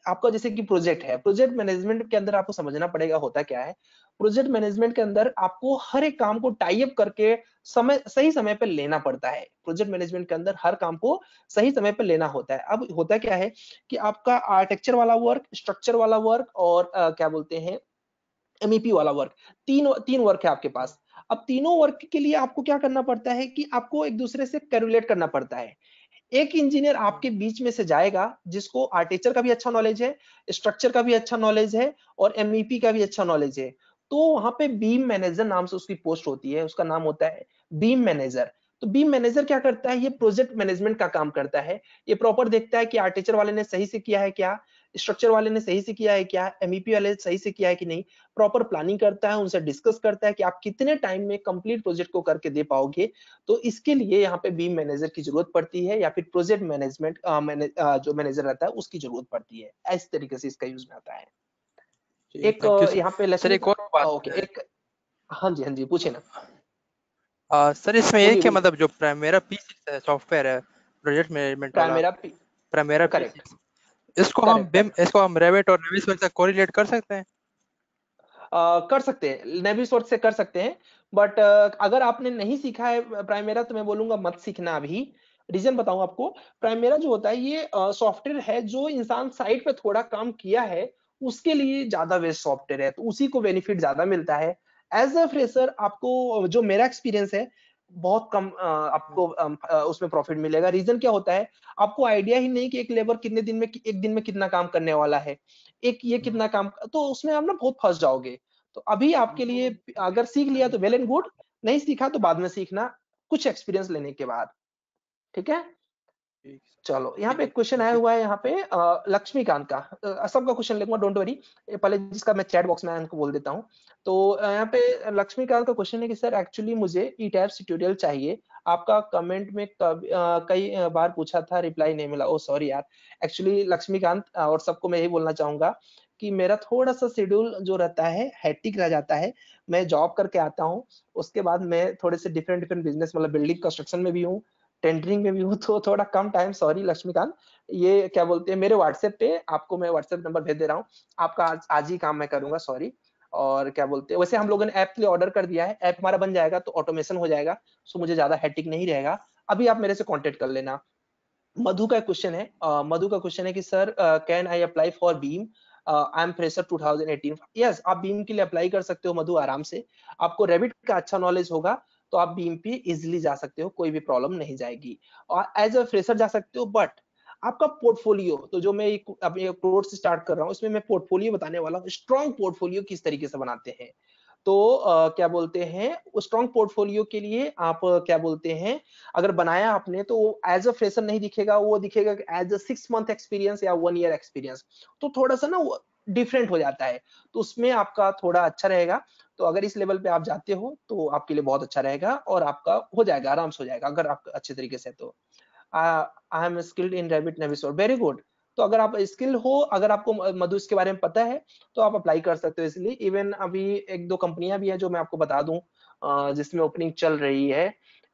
आपका जैसे कि प्रोजेक्ट है प्रोजेक्ट मैनेजमेंट के अंदर आपको समझना पड़ेगा होता क्या है प्रोजेक्ट मैनेजमेंट के अंदर आपको हर एक काम को टाइप करके समय सही समय पर लेना पड़ता है प्रोजेक्ट मैनेजमेंट के अंदर हर काम को सही समय पर लेना होता है अब होता क्या है कि आपका आर्किटेक्चर वाला वर्क स्ट्रक्चर वाला वर्क और आ, क्या बोलते हैं एमईपी e वाला वर्क तीन तीन वर्क है आपके पास अब तीनों वर्क के लिए आपको क्या करना पड़ता है कि आपको एक दूसरे से कैलकुलेट करना पड़ता है एक इंजीनियर आपके बीच में से जाएगा जिसको आर्टेचर का भी अच्छा नॉलेज है स्ट्रक्चर का भी अच्छा नॉलेज है और एमईपी का भी अच्छा नॉलेज है तो वहां पे बीम मैनेजर नाम से उसकी पोस्ट होती है उसका नाम होता है बीम मैनेजर तो बीम मैनेजर क्या करता है ये प्रोजेक्ट मैनेजमेंट का काम करता है ये प्रॉपर देखता है कि आर्टेचर वाले ने सही से किया है क्या स्ट्रक्चर वाले ने सही से किया है क्या एमईपी e वाले सही से किया है कि नहीं प्रॉपर प्लानिंग करता है उनसे डिस्कस करता है कि आप कितने टाइम में कंप्लीट प्रोजेक्ट को करके दे पाओगे तो इसके लिए यहाँ पे बीम मैनेजर की जरूरत पड़ती है या फिर प्रोजेक्ट मैनेजमेंट जो मैनेजर रहता है उसकी जरूरत पड़ती है इस तरीके से इसका यूज में आता है एक यहाँ पे लेसन एक और बात ओके एक हाँ जी हाँ जी पूछे ना सर इसमें एक क्या मतलब जो प्राइमेरा पी सॉफ्टवेयर है project management Primavera Primavera correct इसको हम बिम इसको हम रेविट और नेविसवर्क्स से कोरिलेट कर सकते हैं आ, कर सकते हैं नेविसवर्क्स से कर सकते हैं बट अगर आपने नहीं सीखा है प्राइमेरा तो मैं बोलूंगा मत सीखना अभी रीजन बताऊं आपको प्राइमेरा जो होता है ये सॉफ्टवेयर है जो इंसान साइट पे थोड़ा काम किया है उसके लिए ज्यादा बेस्ट सॉफ्टवेयर है तो उसी को बेनिफिट ज्यादा मिलता है एज अ फ्रेशर आपको जो मेरा एक्सपीरियंस है बहुत कम आपको उसमें प्रॉफिट मिलेगा रीजन क्या होता है आपको आइडिया ही नहीं कि एक लेबर कितने दिन में एक दिन में कितना काम करने वाला है एक ये हम्म। कितना काम तो उसमें आप ना बहुत फंस जाओगे तो अभी आपके हम्म। लिए अगर सीख लिया तो वेल एंड गुड नहीं सीखा तो बाद में सीखना कुछ एक्सपीरियंस लेने के बाद ठीक है चलो यहाँ पे एक क्वेश्चन आया हुआ है यहाँ पे लक्ष्मीकांत का सबका क्वेश्चन लिखूंगा डोंट वरी पहले जिसका मैं चैट बॉक्स में बोल देता हूँ तो यहाँ पे लक्ष्मीकांत का क्वेश्चन है कि सर एक्चुअली मुझे ई टाइप ट्यूटोरियल चाहिए आपका कमेंट में कब कई बार पूछा था रिप्लाई नहीं मिला ओ सॉरी यार एक्चुअली लक्ष्मीकांत और सबको मैं यही बोलना चाहूंगा कि मेरा थोड़ा सा शेड्यूल जो रहता है हैटिक रह जाता है मैं जॉब करके आता हूँ उसके बाद मैं थोड़े से डिफरेंट डिफरेंट बिजनेस मतलब बिल्डिंग कंस्ट्रक्शन में भी हूँ टेंडरिंग में भी हूँ तो थोड़ा कम टाइम सॉरी लक्ष्मीकांत ये क्या बोलते हैं मेरे व्हाट्सएप पे आपको मैं व्हाट्सएप नंबर भेज दे रहा हूँ आपका आज आज ही काम मैं करूंगा सॉरी और क्या बोलते हैं वैसे हम लोगों ने ऐप के लिए ऑर्डर कर दिया है ऐप हमारा बन जाएगा तो ऑटोमेशन हो जाएगा सो मुझे ज्यादा हैटिक नहीं रहेगा अभी आप मेरे से कॉन्टेक्ट कर लेना मधु का क्वेश्चन है मधु का क्वेश्चन है कि sir can I apply for BIM I am fresher 2018 yes आप बीम के लिए अप्लाई कर सकते हो मधु आराम से आपको रेबिट का अच्छा नॉलेज होगा तो आप बीम पे इजिली जा सकते हो कोई भी प्रॉब्लम नहीं जाएगी और एज अ फ्रेशर जा सकते हो बट आपका पोर्टफोलियो तो जो मैं अपने अप्रोच से स्टार्ट कर रहा हूँ इसमें मैं पोर्टफोलियो बताने वाला हूँ स्ट्रॉन्ग पोर्टफोलियो किस तरीके से बनाते हैं तो आ, क्या बोलते हैं स्ट्रॉन्ग पोर्टफोलियो के लिए आप क्या बोलते हैं अगर बनाया आपने तो एज अ फ्रेशर नहीं दिखेगा वो दिखेगा as a six month experience या वन ईयर एक्सपीरियंस तो थोड़ा सा ना डिफरेंट हो जाता है तो उसमें आपका थोड़ा अच्छा रहेगा तो अगर इस लेवल पे आप जाते हो तो आपके लिए बहुत अच्छा रहेगा और आपका हो जाएगा आराम से हो जाएगा अगर आप अच्छे तरीके से तो I am skilled in Revit Navisworks very good तो अगर आप स्किल हो अगर आपको मधु इसके बारे में पता है तो आप अप्लाई कर सकते हो इसलिए इवन अभी एक दो कंपनियां भी है जो मैं आपको बता दूं जिसमें ओपनिंग चल रही है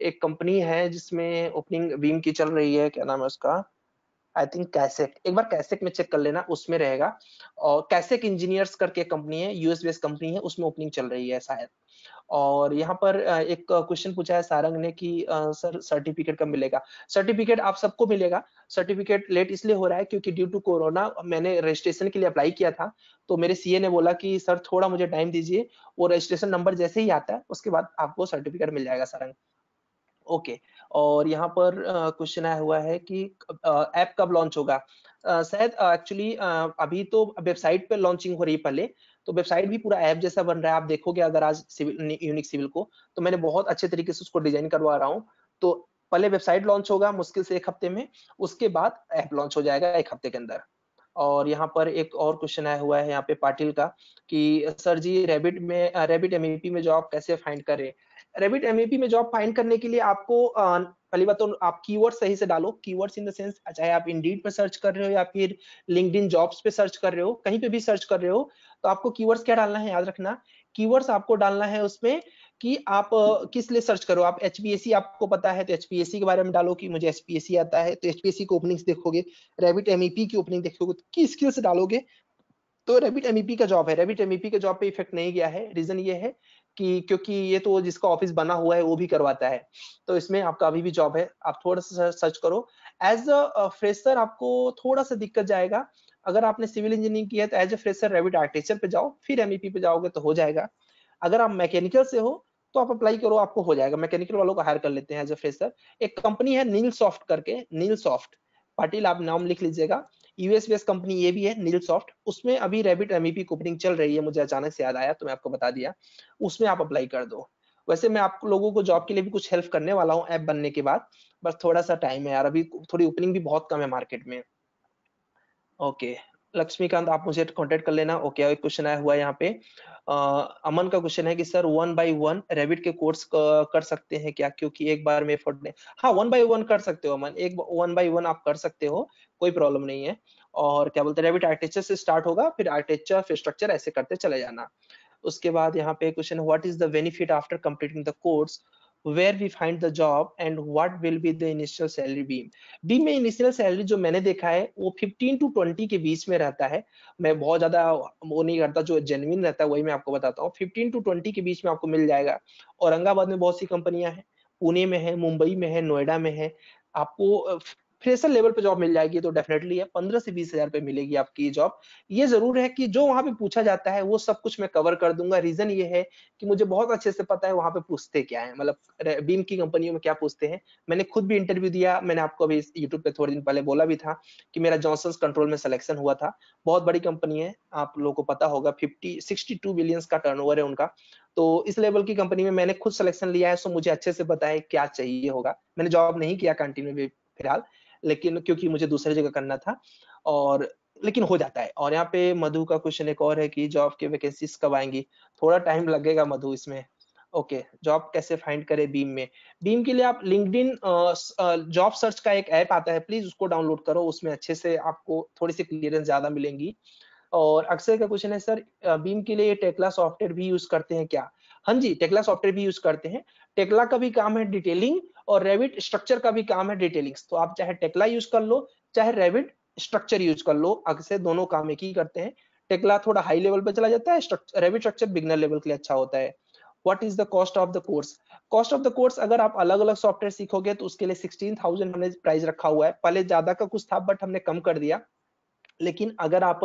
एक कंपनी है जिसमें ओपनिंग वीम की चल रही है क्या नाम है उसका आई थिंक कैसेक एक बार कैसेक में चेक कर लेना उसमें रहेगा और कैसेक इंजीनियर्स करके कंपनी है यूएस बेस्ड कंपनी है उसमें ओपनिंग चल रही है शायद और यहाँ पर एक क्वेश्चन पूछा है सारंग ने कि सर सर्टिफिकेट कब मिलेगा सर्टिफिकेट आप सबको मिलेगा सर्टिफिकेट लेट इसलिए हो रहा है क्योंकि ड्यू टू कोरोना मैंने रजिस्ट्रेशन के लिए अप्लाई किया था तो मेरे सीए ने बोला कि सर थोड़ा मुझे टाइम दीजिए वो रजिस्ट्रेशन नंबर जैसे ही आता है उसके बाद आपको सर्टिफिकेट मिल जाएगा सारंग ओके और यहाँ पर क्वेश्चन आया हुआ है कि ऐप कब लॉन्च होगा शायद एक्चुअली अभी तो वेबसाइट पे लॉन्चिंग हो रही है पहले तो वेबसाइट भी पूरा ऐप जैसा बन रहा है आप देखोगे अगर आज सिविल यूनिक सिविल को तो मैंने बहुत अच्छे तरीके से उसको डिजाइन करवा रहा हूँ तो पहले वेबसाइट लॉन्च होगा मुश्किल से एक हफ्ते में उसके बाद ऐप लॉन्च हो जाएगा एक हफ्ते के अंदर और यहाँ पर एक और क्वेश्चन आया हुआ है यहाँ पे पाटिल का कि सर जी रेबिट में रेबिट एमएपी e में जॉब कैसे फाइंड करें रेबिट एमएपी में जॉब फाइंड करने के लिए आपको पहली बात तो आप कीवर्ड सही से डालो कीवर्ड्स इन द सेंस चाहे आप इंडीड पे सर्च कर रहे हो या फिर लिंक्डइन जॉब्स पे सर्च कर रहे हो कहीं पे भी सर्च कर रहे हो तो आपको कीवर्ड्स क्या डालना है याद रखना कीवर्ड्स आपको डालना है उसमें कि आप किस लिए सर्च करो आप एच आपको पता है तो एच के बारे में डालो कि मुझे एच आता है तो एच की ओपनिंग्स देखोगे रेबिट एमईपी की ओपनिंग देखोगे तो किस स्किल से डालोगे तो रेबिट एमईपी का जॉब है रेबिट एमईपी का जॉब पे इफेक्ट नहीं गया है रीजन ये है कि क्योंकि ये तो जिसका ऑफिस बना हुआ है वो भी करवाता है तो इसमें आपका अभी भी जॉब है आप थोड़ा सा सर्च करो एज अ फ्रेशर आपको थोड़ा सा दिक्कत जाएगा अगर आपने सिविल इंजीनियरिंग किया तो as a fresher Revit architecture पे जाओ फिर एम e पे जाओगे तो हो जाएगा अगर आप मैकेनिकल से हो तो आप अप्लाई करो आपको हो जाएगा मैकेनिकल वालों को हायर कर लेते हैं एज अ फ्रेशर एक कंपनी है नील सॉफ्ट करके नील सॉफ्ट पाटिल आप नाम लिख लीजिएगा यूएस बेस कंपनी ये भी है नील सॉफ्ट उसमें अभी रेबिट एमईपी कूपनिंग चल रही है मुझे अचानक से याद आया तो मैं आपको बता दिया उसमें आप अप्लाई कर दो वैसे मैं आप लोगों को जॉब के लिए भी कुछ हेल्प करने वाला हूँ ऐप बनने के बाद बस थोड़ा सा टाइम है यार अभी थोड़ी ओपनिंग भी बहुत कम है मार्केट में ओके लक्ष्मीकांत आप मुझे कॉन्टेक्ट कर लेना ओके एक क्वेश्चन आया हुआ है यहाँ पे आ, अमन का क्वेश्चन है कि sir one by one Revit के कोर्स कर सकते हैं क्या क्योंकि एक बार में एफर्ट नहीं हाँ वन बाय वन कर सकते हो अमन एक वन बाय वन आप कर सकते हो कोई प्रॉब्लम नहीं है और क्या बोलते हैं रेबिट आर्किटेक्चर से स्टार्ट होगा फिर आर्किटेक्चर फिर स्ट्रक्चर ऐसे करते चले जाना उसके बाद यहाँ पे question what is the benefit after completing the course where we find the job and what will be the initial salary beam beam में इनिशियल सैलरी जो मैंने देखा है वो 15 टू 20 के बीच में रहता है मैं बहुत ज्यादा वो नहीं करता जो जेनविन रहता है वही मैं आपको बताता हूँ फिफ्टीन टू ट्वेंटी के बीच में आपको मिल जाएगा औरंगाबाद में बहुत सी कंपनियां हैं पुणे में है मुंबई में है नोएडा में है आपको फ्रेशर लेवल पे जॉब मिल जाएगी तो डेफिनेटली है पंद्रह से बीस हजार पे मिलेगी आपकी जॉब ये जरूर है कि जो वहाँ पे पूछा जाता है वो सब कुछ मैं कवर कर दूंगा रीजन ये है कि मुझे बहुत अच्छे से पता है वहाँ पे पूछते क्या है मतलब बीम की कंपनियों में क्या पूछते हैं मैंने खुद भी इंटरव्यू दिया मैंने आपको अभी यूट्यूब पे थोड़े दिन पहले बोला भी था कि मेरा जॉनसन कंट्रोल में सिलेक्शन हुआ था बहुत बड़ी कंपनी है आप लोगों को पता होगा फिफ्टी सिक्सटी टू बिलियंस का टर्न है उनका तो इस लेवल की कंपनी में मैंने खुद सिलेक्शन लिया है सो मुझे अच्छे से पता है क्या चाहिए होगा मैंने जॉब नहीं किया कंटिन्यू फिलहाल लेकिन क्योंकि मुझे दूसरी जगह करना था और लेकिन हो जाता है और यहाँ पे मधु का क्वेश्चन एक और है कि जॉब की वैकेंसीज कब आएंगी थोड़ा टाइम लगेगा मधु इसमें ओके okay, जॉब कैसे फाइंड करें बीम में बीम के लिए आप लिंकड जॉब सर्च का एक ऐप आता है प्लीज उसको डाउनलोड करो उसमें अच्छे से आपको थोड़ी सी क्लियरेंस ज्यादा मिलेंगी और अक्सर का क्वेश्चन है सर बीम के लिए टेक्ला सॉफ्टवेयर भी यूज करते हैं क्या हाँ जी टेक्ला सॉफ्टवेयर भी यूज करते हैं टेक्ला का भी काम है डिटेलिंग और रेविड स्ट्रक्चर का भी काम है डिटेलिंग तो आप चाहे टेक्ला यूज कर लो चाहे रेविड स्ट्रक्चर यूज कर लो अक्सर दोनों काम एक ही करते हैं टेक्ला थोड़ा हाई लेवल पर चला जाता है रेविड स्ट्रक्चर बिगनर लेवल के लिए अच्छा होता है what is the cost of the course cost of the course अगर आप अलग अलग सॉफ्टवेयर सीखोगे तो उसके लिए सिक्सटीन थाउजेंड हमने प्राइस रखा हुआ है पहले ज्यादा का कुछ था बट हमने कम कर दिया लेकिन अगर आप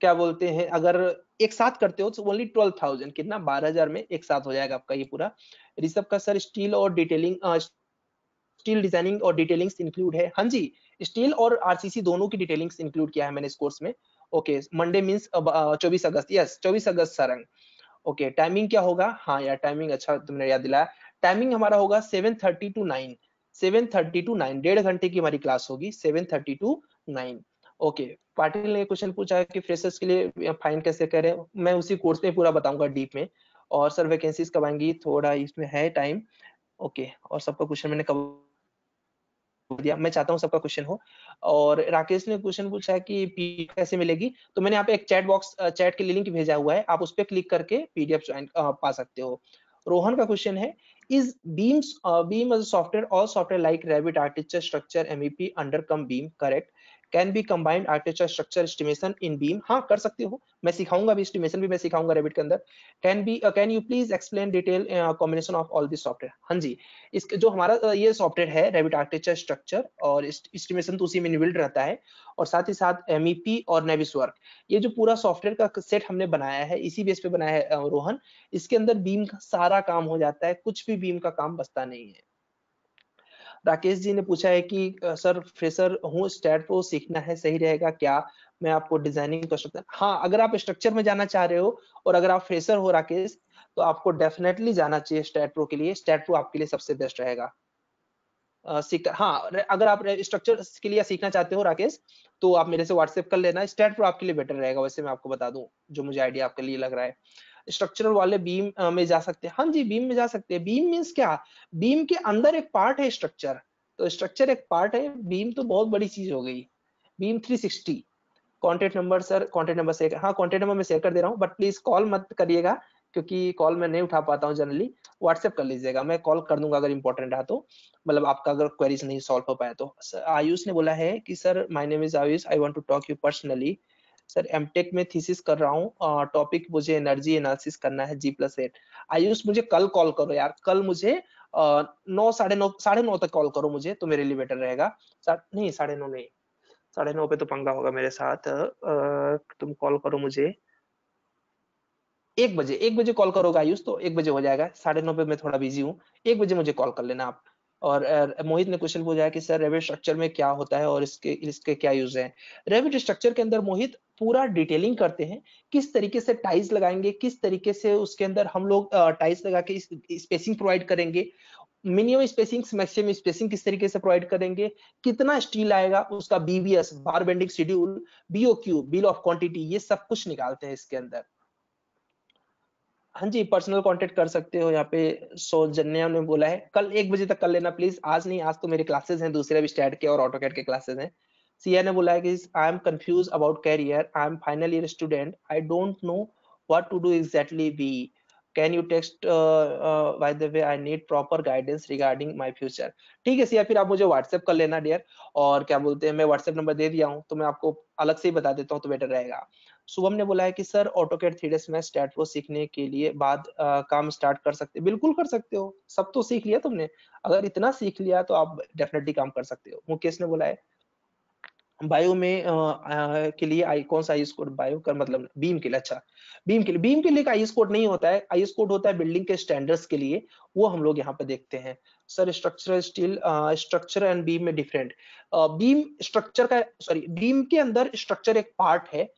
क्या बोलते हैं अगर एक साथ करते हो तो ओनली ट्वेल्व थाउजेंड कितना बारह हजार में एक साथ हो जाएगा आपका ये पूरा रिसब का सर स्टील और डिटेलिंग स्टील डिजाइनिंग और डिटेलिंग इंक्लूड है हाँ जी स्टील और आरसीसी दोनों की डिटेलिंग इंक्लूड किया है मैंने इस कोर्स में ओके मंडे मीन्स चौबीस अगस्त यस चौबीस अगस्त सरंग ओके टाइमिंग क्या होगा हाँ यार टाइमिंग अच्छा तुमने याद दिलाया टाइमिंग हमारा होगा seven thirty to nine seven thirty to nine डेढ़ घंटे की हमारी क्लास होगी seven thirty to nine okay Patil ने क्वेश्चन पूछा है कि फ्रेशर्स के लिए फाइन कैसे करें मैं उसी कोर्स में पूरा बताऊंगा डीप में और सर वैकेंसीज कब आएंगी थोड़ा इसमें है टाइम ओके और सबका क्वेश्चन मैंने कब दिया मैं चाहता हूं सबका क्वेश्चन हो और राकेश ने क्वेश्चन पूछा है कि पीडीएफ कैसे मिलेगी तो मैंने यहाँ पे एक चैट बॉक्स चैट के लिए लिंक भेजा हुआ है आप उस पर क्लिक करके पीडीएफ ज्वाइन पा सकते हो रोहन का क्वेश्चन है इज beams बीम सॉफ्टवेयर और software like or architecture structure MEP under come BIM correct can be combined architecture structure estimation in BIM हाँ कर सकते हो मैं सिखाऊंगा भी एस्टिमेशन भी मैं सिखाऊंगा रेबिट के अंदर can be can you please explain detail combination of all this software हाँ जी इस जो हमारा uh, ये सॉफ्टवेयर है रेबिट आर्किटेक्चर स्ट्रक्चर और एस्टिमेशन तो उसी में इनबिल्ड रहता है और साथ ही साथ एम e और नेविस वर्क ये जो पूरा सॉफ्टवेयर का सेट हमने बनाया है इसी बेस पे बनाया है uh, रोहन इसके अंदर बीम का सारा काम हो जाता है कुछ भी बीम का काम बचता नहीं है राकेश जी ने पूछा है कि सर फ्रेशर हूँ स्टैट तो सीखना है सही रहेगा क्या मैं आपको डिजाइनिंग कर सकता हाँ अगर आप स्ट्रक्चर में जाना चाह रहे हो और अगर आप फ्रेशर हो राकेश तो आपको डेफिनेटली जाना चाहिए स्टैट प्रो के लिए स्टैट प्रो आपके लिए सबसे बेस्ट रहेगा सीखता हाँ अगर आप स्ट्रक्चर के लिए सीखना चाहते हो राकेश तो आप मेरे से व्हाट्सएप कर लेना स्टैट प्रो आपके लिए बेटर रहेगा वैसे मैं आपको बता दूं जो मुझे आइडिया आपके लिए लग रहा है स्ट्रक्चरल वाले बीम में जा सकते हैं हाँ जी बीम में जा सकते हैं बीम मीन्स क्या बीम के अंदर एक पार्ट है स्ट्रक्चर तो स्ट्रक्चर एक पार्ट है बीम तो बहुत बड़ी चीज हो गई BIM 360 sixty contact number sir contact number share हाँ कॉन्टेक्ट नंबर मैं शेयर कर दे रहा हूँ बट प्लीज कॉल मत करिएगा क्योंकि कॉल मैं नहीं उठा पाता हूँ जनरली व्हाट्सएप कर लीजिएगा मैं कॉल कर दूंगा अगर इंपॉर्टेंट रहा तो मतलब आपका अगर क्वेरीज नहीं सॉल्व हो पाया तो आयुष ने बोला है कि sir my name is Ayush I want to talk you personally sir MTech में थीसिस कर रहा हूँ टॉपिक मुझे एनर्जी एनालिसिस करना है जी प्लस एट आयुष मुझे कल कॉल करो यार कल मुझे नौ साढ़े नौ साढ़े नौ तक कॉल करो मुझे तो मेरे लिए बेटर रहेगा नहीं साढ़े नौ नहीं साढ़े नौ पे तो पंगा होगा मेरे साथ तुम कॉल करो मुझे एक बजे एक बजे कॉल करोगे आयुष तो एक बजे हो जाएगा साढ़े नौ पे मैं थोड़ा बिजी हूँ एक बजे मुझे कॉल कर लेना आप और मोहित ने क्वेश्चन पूछा कि सर रेविड स्ट्रक्चर में क्या होता है और इसके इसके क्या यूज है रेविड स्ट्रक्चर के अंदर मोहित पूरा डिटेलिंग करते हैं किस तरीके से टाइल्स लगाएंगे किस तरीके से उसके अंदर हम लोग टाइल्स लगा के स्पेसिंग प्रोवाइड करेंगे मिनिमम स्पेसिंग मैक्सिमम स्पेसिंग किस तरीके से प्रोवाइड करेंगे कितना स्टील आएगा उसका BBS bar bending schedule BO Q bill of quantity ये सब कुछ निकालते हैं इसके अंदर हाँ जी पर्सनल कांटेक्ट कर सकते हो यहाँ पे सो जन्या ने बोला है कल एक बजे तक कर लेना प्लीज आज नहीं आज तो मेरे क्लासेस हैं दूसरे भी स्टैट के और ऑटो कैट के क्लासेस हैं सिया ने बोला है कि I am confused about career I am final year student I don't know what to do exactly we can you text by the way I need proper guidance regarding my future ठीक है सिया फिर आप मुझे WhatsApp कर लेना dear और क्या बोलते हैं मैं व्हाट्सएप नंबर दे दिया हूँ तो मैं आपको अलग से ही बता देता हूँ तो बेटर रहेगा शुभम ने बोला है कि sir AutoCAD three ds में स्टैट सीखने के लिए बाद आ, काम स्टार्ट कर सकते बिल्कुल कर सकते हो सब तो सीख लिया तुमने अगर इतना सीख लिया तो आप डेफिनेटली काम कर सकते हो मुकेश ने बोला है बायो में आ, आ, के लिए आई कौन सा आई कोड बायो का मतलब बीम के लिए अच्छा बीम के लिए बीम के लिए आई कोड नहीं होता है आई कोड होता है बिल्डिंग के स्टैंडर्ड्स के लिए वो हम लोग यहाँ पे देखते हैं sir structural steel structure and BIM में डिफरेंट बीम स्ट्रक्चर का सॉरी बीम के अंदर स्ट्रक्चर एक पार्ट है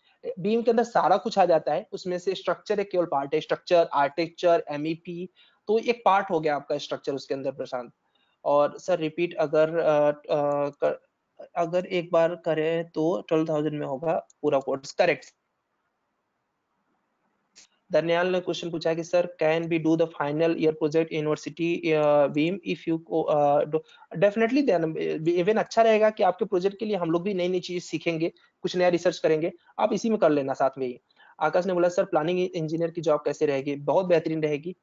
बीम के अंदर सारा कुछ आ जाता है उसमें से स्ट्रक्चर एक केवल पार्ट है स्ट्रक्चर आर्टिक्चर एमईपी तो एक पार्ट हो गया आपका स्ट्रक्चर उसके अंदर प्रशांत और सर रिपीट अगर अगर एक बार करें तो ट्वेल्व थाउजेंड में होगा पूरा कोर्स करेक्ट Danyal ने क्वेश्चन पूछा कि sir can be do the final year project university BIM if you definitely even अच्छा रहेगा कि आपके प्रोजेक्ट के लिए हम लोग भी नई नई चीज सीखेंगे कुछ नया रिसर्च करेंगे आप इसी में कर लेना साथ में ही आकाश ने बोला सर प्लानिंग इंजीनियर की जॉब कैसे रहेगी बहुत बेहतरीन रहेगी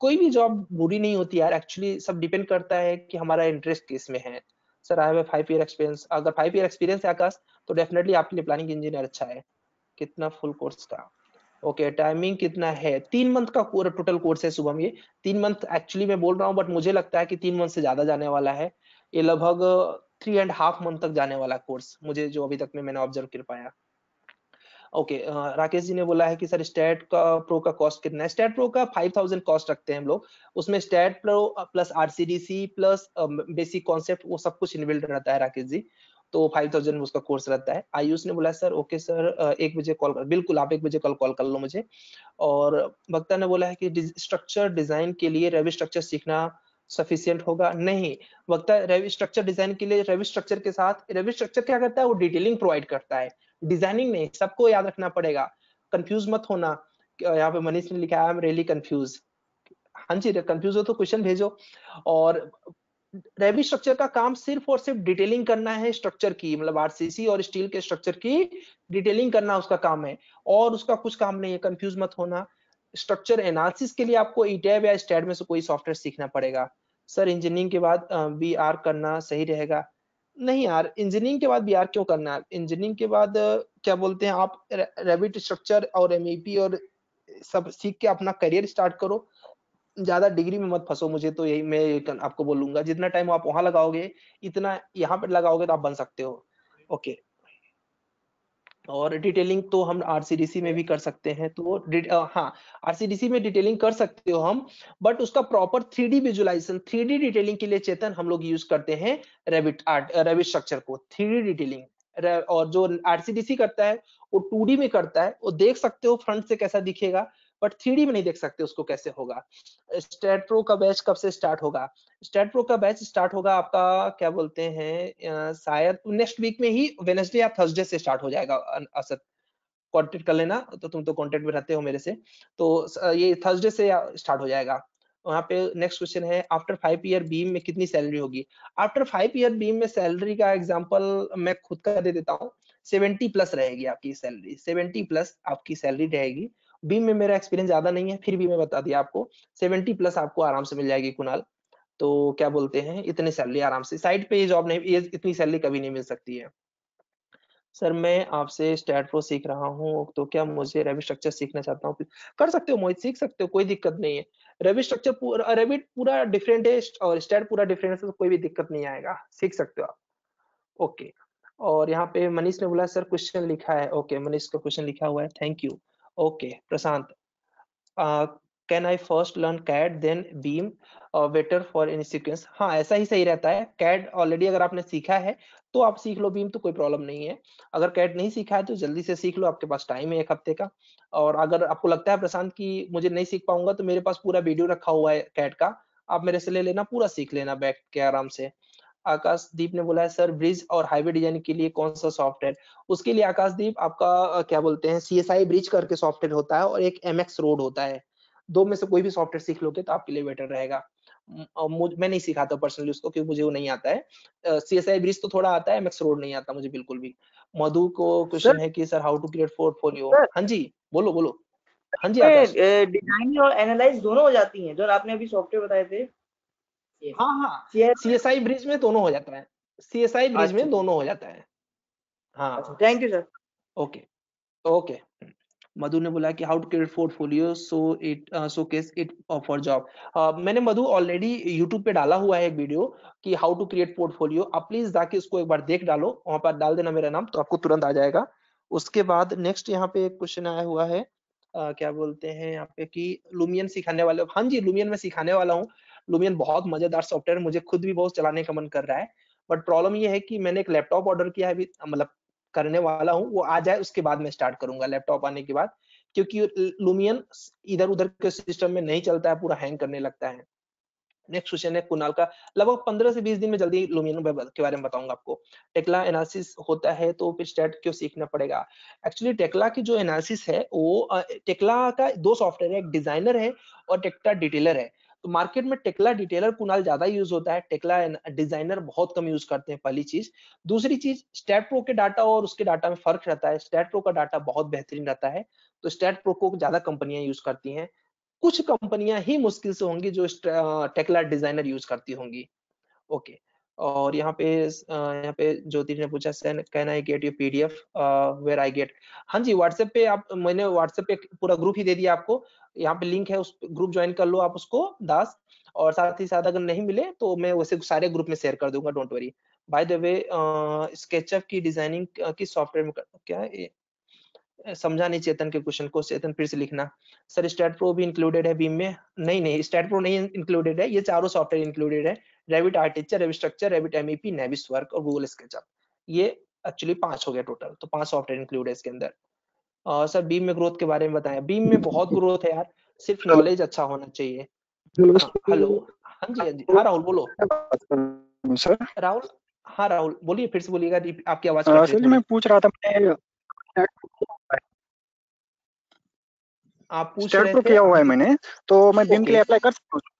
कोई भी जॉब बुरी नहीं होती यार एक्चुअली सब डिपेंड करता है कि हमारा इंटरेस्ट किस में है sir I have five year experience अगर फाइव ईयर एक्सपीरियंस है आकाश तो डेफिनेटली आपके लिए प्लानिंग इंजीनियर अच्छा है कितना फुल कोर्स का ओके okay, टाइमिंग कितना है तीन मंथ का टोटल कोर्स है शुभम ये तीन मंथ एक्चुअली मैं बोल रहा हूँ बट मुझे लगता है कि तीन मंथ से ज्यादा जाने वाला है ये लगभग थ्री एंड हाफ मंथ तक जाने वाला कोर्स मुझे जो अभी तक में मैंने ऑब्जर्व कर पाया ओके okay, राकेश जी ने बोला है कि सर स्टेट का प्रो का कॉस्ट कितना है स्टेट प्रो का फाइव थाउजेंड कॉस्ट रखते हैं हम लोग उसमें STAAD Pro plus RCDC plus basic concept वो सब कुछ इनबिल्ड रहता है राकेश जी तो फाइव थाउजेंड उसका कोर्स रहता है आयुष ने बोला सर ओके सर एक बजे कॉल कर बिल्कुल आप एक बजे कल कॉल कर लो मुझे और भक्ता ने बोला है कि स्ट्रक्चर डिजाइन के लिए रेवी स्ट्रक्चर सीखना सफिशियंट होगा नहीं वक्ता रेवी स्ट्रक्चर डिजाइन के लिए रेवी स्ट्रक्चर के साथ रेवी स्ट्रक्चर क्या करता है वो डिटेलिंग प्रोवाइड करता है डिजाइनिंग नहीं सबको याद रखना पड़ेगा कंफ्यूज मत होना यहाँ पे मनीष ने लिखा है आई एम रियली कंफ्यूज हाँ जी कंफ्यूज हो तो क्वेश्चन भेजो और रेवी स्ट्रक्चर का काम सिर्फ और सिर्फ डिटेलिंग करना है स्ट्रक्चर की मतलब आरसीसी और स्टील के स्ट्रक्चर की डिटेलिंग करना उसका काम है और उसका कुछ काम नहीं है कंफ्यूज मत होना स्ट्रक्चर एनालिसिस के लिए आपको ईटैब e या स्टैड में से कोई सॉफ्टवेयर सीखना पड़ेगा सर इंजीनियरिंग के बाद बी आर करना सही रहेगा नहीं यार इंजीनियरिंग के बाद बी आर क्यों करना है इंजीनियरिंग के बाद क्या बोलते हैं आप रेबिट स्ट्रक्चर और एम e और सब सीख के अपना करियर स्टार्ट करो ज्यादा डिग्री में मत फंसो मुझे तो यही मैं आपको बोलूंगा जितना टाइम आप वहां लगाओगे इतना यहाँ पर लगाओगे तो आप बन सकते हो ओके और डिटेलिंग तो हम आरसीडीसी में भी कर सकते हैं तो हाँ आरसीडीसी में डिटेलिंग कर सकते हो हम बट उसका proper three D visualization three D detailing के लिए चेतन हम लोग यूज करते हैं रेबिट आर्ट रेबिट स्ट्रक्चर को थ्री डी डिटेलिंग और जो आरसीडीसी करता है वो टू में करता है वो देख सकते हो फ्रंट से कैसा दिखेगा बट थ्री में नहीं देख सकते उसको कैसे होगा स्टेट प्रो का बैच कब से स्टार्ट होगा स्टेट प्रो का बैच स्टार्ट होगा आपका क्या बोलते हैं शायद नेक्स्ट वीक में ही वेनेसडे या थर्सडे से स्टार्ट हो जाएगा असद कॉन्टेक्ट कर लेना तो तुम तो कॉन्टेक्ट में रहते हो मेरे से तो ये थर्सडे से स्टार्ट हो जाएगा वहाँ पे नेक्स्ट क्वेश्चन है आफ्टर फाइव ईयर बीम में कितनी सैलरी होगी आफ्टर फाइव ईयर बीम में सैलरी का एग्जाम्पल मैं खुद का दे देता हूँ सेवेंटी प्लस रहेगी आपकी सैलरी सेवेंटी प्लस आपकी सैलरी रहेगी बी में मेरा एक्सपीरियंस ज्यादा नहीं है फिर भी मैं बता दिया आपको सेवेंटी प्लस आपको आराम से मिल जाएगी कुनाल तो क्या बोलते हैं इतनी सैलरी आराम से साइड पे ये जॉब नहीं ये इतनी सैलरी कभी नहीं मिल सकती है सर मैं आपसे स्टैट प्रो सीख रहा हूँ तो क्या मुझे रेबिट स्ट्रक्चर सीखना चाहता हूँ कर सकते हो मोहित सीख सकते हो कोई दिक्कत नहीं है रेबिट स्ट्रक्चर पूरा पूरा डिफरेंट है और स्टैट पूरा डिफरेंट है तो कोई भी दिक्कत नहीं आएगा सीख सकते हो आप ओके और यहाँ पे मनीष ने बोला सर क्वेश्चन लिखा है ओके मनीष का क्वेश्चन लिखा हुआ है thank you Okay, Prasant. Uh, can I first learn CAD then BIM better for in sequence हाँ ऐसा ही सही रहता है कैड ऑलरेडी अगर आपने सीखा है तो आप सीख लो बीम तो कोई प्रॉब्लम नहीं है अगर कैट नहीं सीखा है तो जल्दी से सीख लो आपके पास टाइम है एक हफ्ते का और अगर आपको लगता है प्रशांत कि मुझे नहीं सीख पाऊंगा तो मेरे पास पूरा वीडियो रखा हुआ है कैट का आप मेरे से ले लेना पूरा सीख लेना बैक के आराम से आकाशदीप ने बोला है सर ब्रिज और हाईवे डिजाइन के लिए कौन सा सॉफ्टवेयर उसके लिए आकाशदीप आपका क्या बोलते हैं सी ब्रिज करके सॉफ्टवेयर होता है और एक एम रोड होता है दो में से कोई भी सॉफ्टवेयर सीख लोगे तो आपके लिए बेटर रहेगा मैं नहीं सिखाता पर्सनली उसको क्योंकि मुझे वो नहीं आता है सी एस आई ब्रिज तो थोड़ा आता है एमएक्स रोड नहीं आता मुझे बिल्कुल भी मधु को क्वेश्चन है कि sir how to create portfolio हाँ जी बोलो बोलो हाँ जी डिजाइन और एनालाइज दोनों हो जाती है जो आपने अभी सॉफ्टवेयर बताए थे सी एस आई ब्रिज में दोनों हो जाता है सी एस आई ब्रिज में अच्छा। दोनों हो जाता है हाँ thank you sir okay okay Madhu ने बोला कि how to create portfolio so it so case it for job मैंने मधु ऑलरेडी यूट्यूब पे डाला हुआ है एक वीडियो कि हाउ टू क्रिएट पोर्टफोलियो आप प्लीज जाके उसको एक बार देख डालो वहां पर डाल देना मेरा नाम तो आपको तुरंत आ जाएगा उसके बाद नेक्स्ट यहाँ पे एक क्वेश्चन आया हुआ है Uh, क्या बोलते हैं यहाँ पे कि लुमियन सिखाने वाले हाँ जी लुमियन में सिखाने वाला हूँ लुमियन बहुत मजेदार सॉफ्टवेयर मुझे खुद भी बहुत चलाने का मन कर रहा है बट प्रॉब्लम ये है कि मैंने एक लैपटॉप ऑर्डर किया है अभी मतलब करने वाला हूँ वो आ जाए उसके बाद मैं स्टार्ट करूंगा लैपटॉप आने के बाद क्योंकि लुमियन इधर उधर के सिस्टम में नहीं चलता है पूरा हैंग करने लगता है नेक्स्ट क्वेश्चन है कुनाल का लगभग पंद्रह से बीस दिन में जल्दी लुमियन के बारे में बताऊंगा आपको टेक्ला एनालिसिस होता है तो फिर स्टेट क्यों सीखना पड़ेगा एक्चुअली टेक्ला की जो एनालिसिस है वो टेक्ला का दो सॉफ्टवेयर है एक डिजाइनर है और टेक्टा डिटेलर है मार्केट में टेक्ला डिटेलर कुनाल ज्यादा यूज होता है टेक्ला डिजाइनर बहुत कम यूज करते हैं पहली चीज दूसरी चीज स्टेट प्रो के डाटा और उसके डाटा में फर्क रहता है स्टेट प्रो का डाटा बहुत बेहतरीन रहता है तो स्टेट प्रो को ज्यादा कंपनियां यूज करती हैं कुछ कंपनियां ही मुश्किल से होंगी जो टेक्ला डिजाइनर यूज करती होंगी ओके और यहाँ पे यहाँ पे ज्योति ने पूछा sir can I get you F where I get हाँ जी व्हाट्सएप पे आप मैंने व्हाट्सएप पे पूरा ग्रुप ही दे दिया आपको यहाँ पे लिंक है उस ग्रुप ज्वाइन कर लो आप उसको दास और साथ ही साथ अगर नहीं मिले तो मैं वैसे सारे ग्रुप में शेयर कर दूंगा don't worry by the way SketchUp की डिजाइनिंग की सॉफ्टवेयर में कर, क्या है समझा नहीं चेतन के क्वेश्चन को चेतन फिर से लिखना सर स्टेट प्रो भी इंक्लूडेड है बीम में नहीं नहीं स्टेट प्रो नहीं इंक्लूडेड है ये चारों सॉफ्टवेयर इंक्लूडेड है Revit architecture Revit structure Revit MEP Navisworks और गूगल स्केचअप ये एक्चुअली पांच हो गया टोटल तो पांच सॉफ्टवेयर इंक्लूड है इसके अंदर और सर बीम में ग्रोथ के बारे में बताया बीम में बहुत ग्रोथ है यार सिर्फ नॉलेज अच्छा होना चाहिए हेलो हाँ, हाँ जी हाँ जी हाँ राहुल बोलो सर राहुल हाँ राहुल बोलिए फिर से बोलिएगा आपकी आवाज सर मैं पूछ रहा था मैं आप पूछ रहे तो थे किया हुआ है मैंने तो मैं बीम के लिए अप्लाई कर सकता हूँ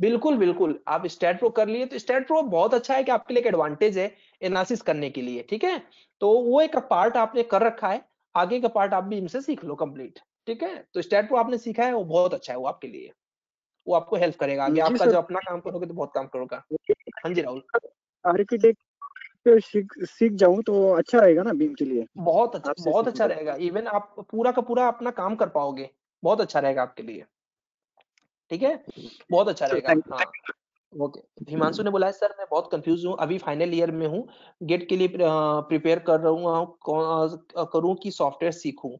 बिल्कुल बिल्कुल आप स्टेट प्रो कर लिए तो स्टेट प्रो बहुत अच्छा है कि आपके लिए एक एडवांटेज है एनालिसिस करने के लिए ठीक है तो वो एक पार्ट आपने कर रखा है आगे का पार्ट आप भी इनसे सीख लो कंप्लीट ठीक है तो स्टेट प्रो आपने सीखा है वो बहुत अच्छा है वो आपके लिए वो आपको हेल्प करेगा आगे आपका जो अपना काम करोगे तो बहुत काम करोगा हाँ जी राहुल आर्किटेक्ट सीख सीख जाऊं तो अच्छा रहेगा ना बीम के लिए बहुत अच्छा बहुत अच्छा रहेगा इवन आप पूरा का पूरा अपना काम कर पाओगे बहुत अच्छा रहेगा आपके लिए ठीक है हम्म, हम्म। बहुत अच्छा रहेगा हाँ। Okay okay. हम्म। हिमांशु ने बोला है सर मैं बहुत कंफ्यूज हूँ अभी फाइनल ईयर में हूँ गेट के लिए प्रिपेयर कर रहा हूँ करूँ कि सॉफ्टवेयर सीखूँ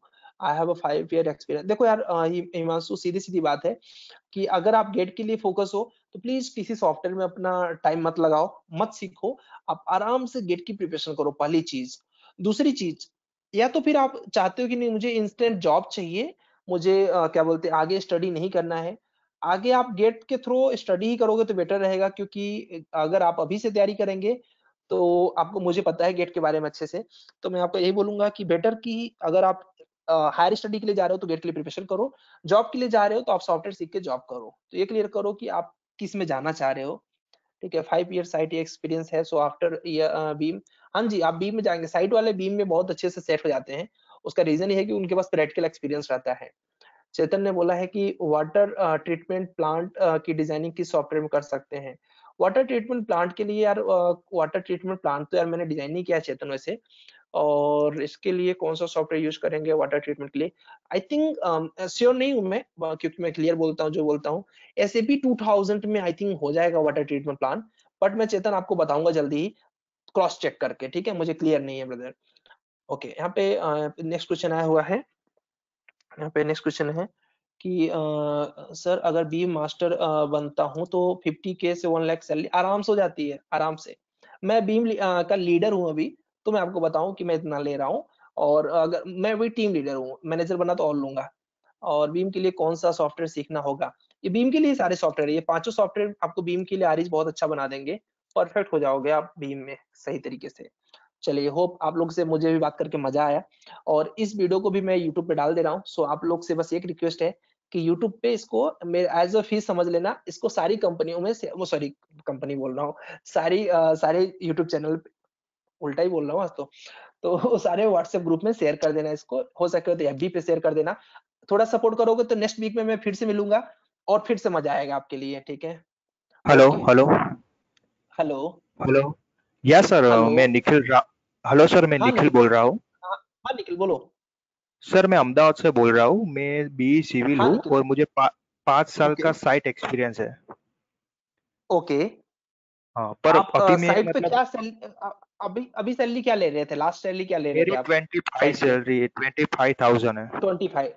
I have a five year experience देखो यार हिमांशु सीधी सीधी बात है कि अगर आप गेट के लिए फोकस हो तो प्लीज किसी सॉफ्टवेयर में अपना टाइम मत लगाओ मत सीखो आप आराम से गेट की प्रिपरेशन करो पहली चीज दूसरी चीज या तो फिर आप चाहते हो कि नहीं मुझे इंस्टेंट जॉब चाहिए मुझे आ, क्या बोलते हैं आगे स्टडी नहीं करना है आगे आप गेट के थ्रू स्टडी करोगे तो बेटर रहेगा क्योंकि अगर आप अभी से तैयारी करेंगे तो आपको मुझे पता है गेट के बारे में अच्छे से तो मैं आपको यही बोलूंगा कि बेटर की अगर आप हायर uh, स्टडी के लिए जा रहे हो तो गेट के लिए प्रिपरेशन करो जॉब के लिए जा रहे हो तो आप सॉफ्टवेयर सीख के जॉब करो तो ये क्लियर करो कि आप किस में जाना चाह रहे हो ठीक है फाइव ईयर साइट एक्सपीरियंस है सो आफ्टर बीम हाँ जी आप बीम में जाएंगे साइट वाले बीम में बहुत अच्छे से सेट हो जाते हैं उसका रीजन ये है कि उनके पास प्रैक्टिकल एक्सपीरियंस रहता है चेतन ने बोला है कि वाटर ट्रीटमेंट प्लांट की डिजाइनिंग किस सॉफ्टवेयर में कर सकते हैं वाटर ट्रीटमेंट प्लांट के लिए यार वाटर ट्रीटमेंट प्लांट तो यार मैंने डिजाइन नहीं किया चेतन वैसे और इसके लिए कौन सा सॉफ्टवेयर यूज करेंगे वाटर ट्रीटमेंट के लिए आई थिंक श्योर नहीं हूँ मैं क्योंकि मैं क्लियर बोलता हूँ जो बोलता हूँ एस ए पी में आई थिंक हो जाएगा वाटर ट्रीटमेंट प्लांट बट मैं चेतन आपको बताऊंगा जल्दी ही क्रॉस चेक करके ठीक है मुझे क्लियर नहीं है ब्रदर ओके okay, यहाँ पे नेक्स्ट uh, क्वेश्चन आया हुआ है यहाँ पे नेक्स्ट क्वेश्चन है कि आ, सर अगर बी मास्टर आ, बनता हूँ तो 50 के से वन लाख सैलरी आराम से हो जाती है आराम से मैं बीम ली, आ, का लीडर हूँ अभी तो मैं आपको बताऊँ कि मैं इतना ले रहा हूँ और अगर मैं भी टीम लीडर हूँ मैनेजर बना तो और लूंगा और बीम के लिए कौन सा सॉफ्टवेयर सीखना होगा ये बीम के लिए सारे सॉफ्टवेयर ये पांचों सॉफ्टवेयर आपको बीम के लिए आरिज बहुत अच्छा बना देंगे परफेक्ट हो जाओगे आप बीम में सही तरीके से चलिए होप आप लोग से मुझे भी बात करके मजा आया और इस वीडियो को भी मैं यूट्यूब पे डाल दे रहा हूँ सो आप लोग से बस एक रिक्वेस्ट है कि यूट्यूब पे इसको एज अ फीस समझ लेना इसको सारी कंपनियों में वो सॉरी कंपनी बोल रहा हूँ सारी आ, सारे यूट्यूब चैनल उल्टा ही बोल रहा हूँ तो तो सारे व्हाट्सएप ग्रुप में शेयर कर देना इसको हो सके तो एफ पे शेयर कर देना थोड़ा सपोर्ट करोगे तो नेक्स्ट वीक में मैं फिर से मिलूंगा और फिर से मजा आएगा आपके लिए ठीक है हेलो हेलो हेलो हेलो या सर uh, Hello. मैं निखिल हेलो सर मैं हाँ, निखिल बोल रहा हूँ हाँ, हाँ निखिल बोलो सर मैं अहमदाबाद से बोल रहा हूँ मैं बी सिविल हाँ, हूँ तो और मुझे पा, पाँच साल okay. का साइट एक्सपीरियंस है ओके okay. हाँ पर आप, अभी मैं मतलब क्या सेल, अभी अभी सैलरी क्या ले रहे थे लास्ट सैलरी क्या ले रहे थे twenty five salary twenty five thousand है ट्वेंटी फाइव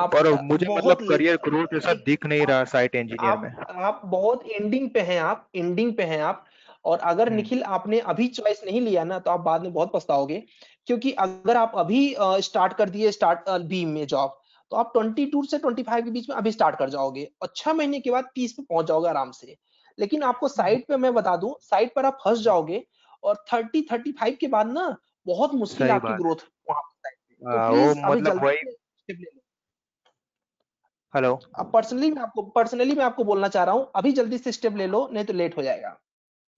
आप पर मुझे मतलब करियर ग्रोथ ऐसा दिख नहीं रहा साइट इंजीनियर में आप बहुत एंडिंग पे हैं आप एंडिंग पे हैं आप और अगर हम्म। निखिल आपने अभी चॉइस नहीं लिया ना तो आप बाद में बहुत पछताओगे क्योंकि अगर आप अभी स्टार्ट कर दिए स्टार्ट बी में जॉब तो आप 22 से 25 के बीच में अभी स्टार्ट कर जाओगे और छह महीने के बाद 30 पे पहुंच जाओगे आराम से लेकिन आपको साइट हम्म। पे मैं बता दूं साइट पर आप फंस जाओगे और 30 35 के बाद ना बहुत मुश्किल आपकी ग्रोथ वहाँ तो मतलब हेलो अब पर्सनली मैं आपको पर्सनली मैं आपको बोलना चाह रहा हूँ अभी जल्दी से स्टेप ले लो नहीं तो लेट हो जाएगा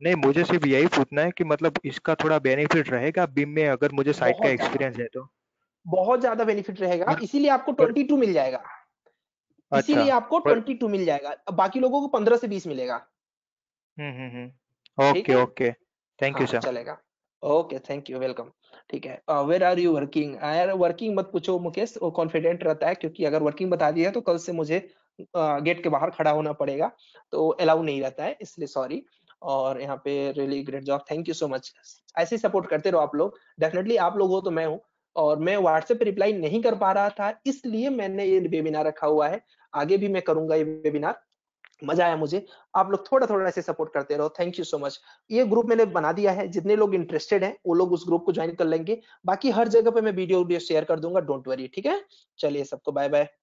नहीं मुझे सिर्फ यही पूछना है कि मतलब इसका थोड़ा बेनिफिट रहेगा बिम में अगर मुझे साइट का एक्सपीरियंस है तो बहुत ज्यादा बेनिफिट रहेगा हाँ। इसीलिए आपको ट्वेंटी टू मिल जाएगा अच्छा, इसीलिए आपको ट्वेंटी टू मिल जाएगा बाकी लोगों को पंद्रह से बीस मिलेगा हम्म, हम्म, हम्म। Okay okay thank you sir चलेगा ओके थैंक यू वेलकम ठीक है वेर आर यू वर्किंग यार वर्किंग मत पूछो मुकेश वो कॉन्फिडेंट रहता है क्योंकि अगर वर्किंग बता दिया तो कल से मुझे गेट के बाहर खड़ा होना पड़ेगा तो अलाउ नहीं रहता है इसलिए सॉरी और यहाँ पे really great job thank you so much ऐसे सपोर्ट करते रहो आप लोग डेफिनेटली आप लोग हो तो मैं हूँ और मैं व्हाट्सएप पे रिप्लाई नहीं कर पा रहा था इसलिए मैंने ये वेबिनार रखा हुआ है आगे भी मैं करूंगा ये वेबिनार मजा आया मुझे आप लोग थोड़ा थोड़ा ऐसे सपोर्ट करते रहो थैंक यू सो मच ये ग्रुप मैंने बना दिया है जितने लोग इंटरेस्टेड हैं वो लोग उस ग्रुप को ज्वाइन कर लेंगे बाकी हर जगह पे मैं वीडियो वीडियो शेयर कर दूंगा डोंट वरी ठीक है चलिए सबको बाय बाय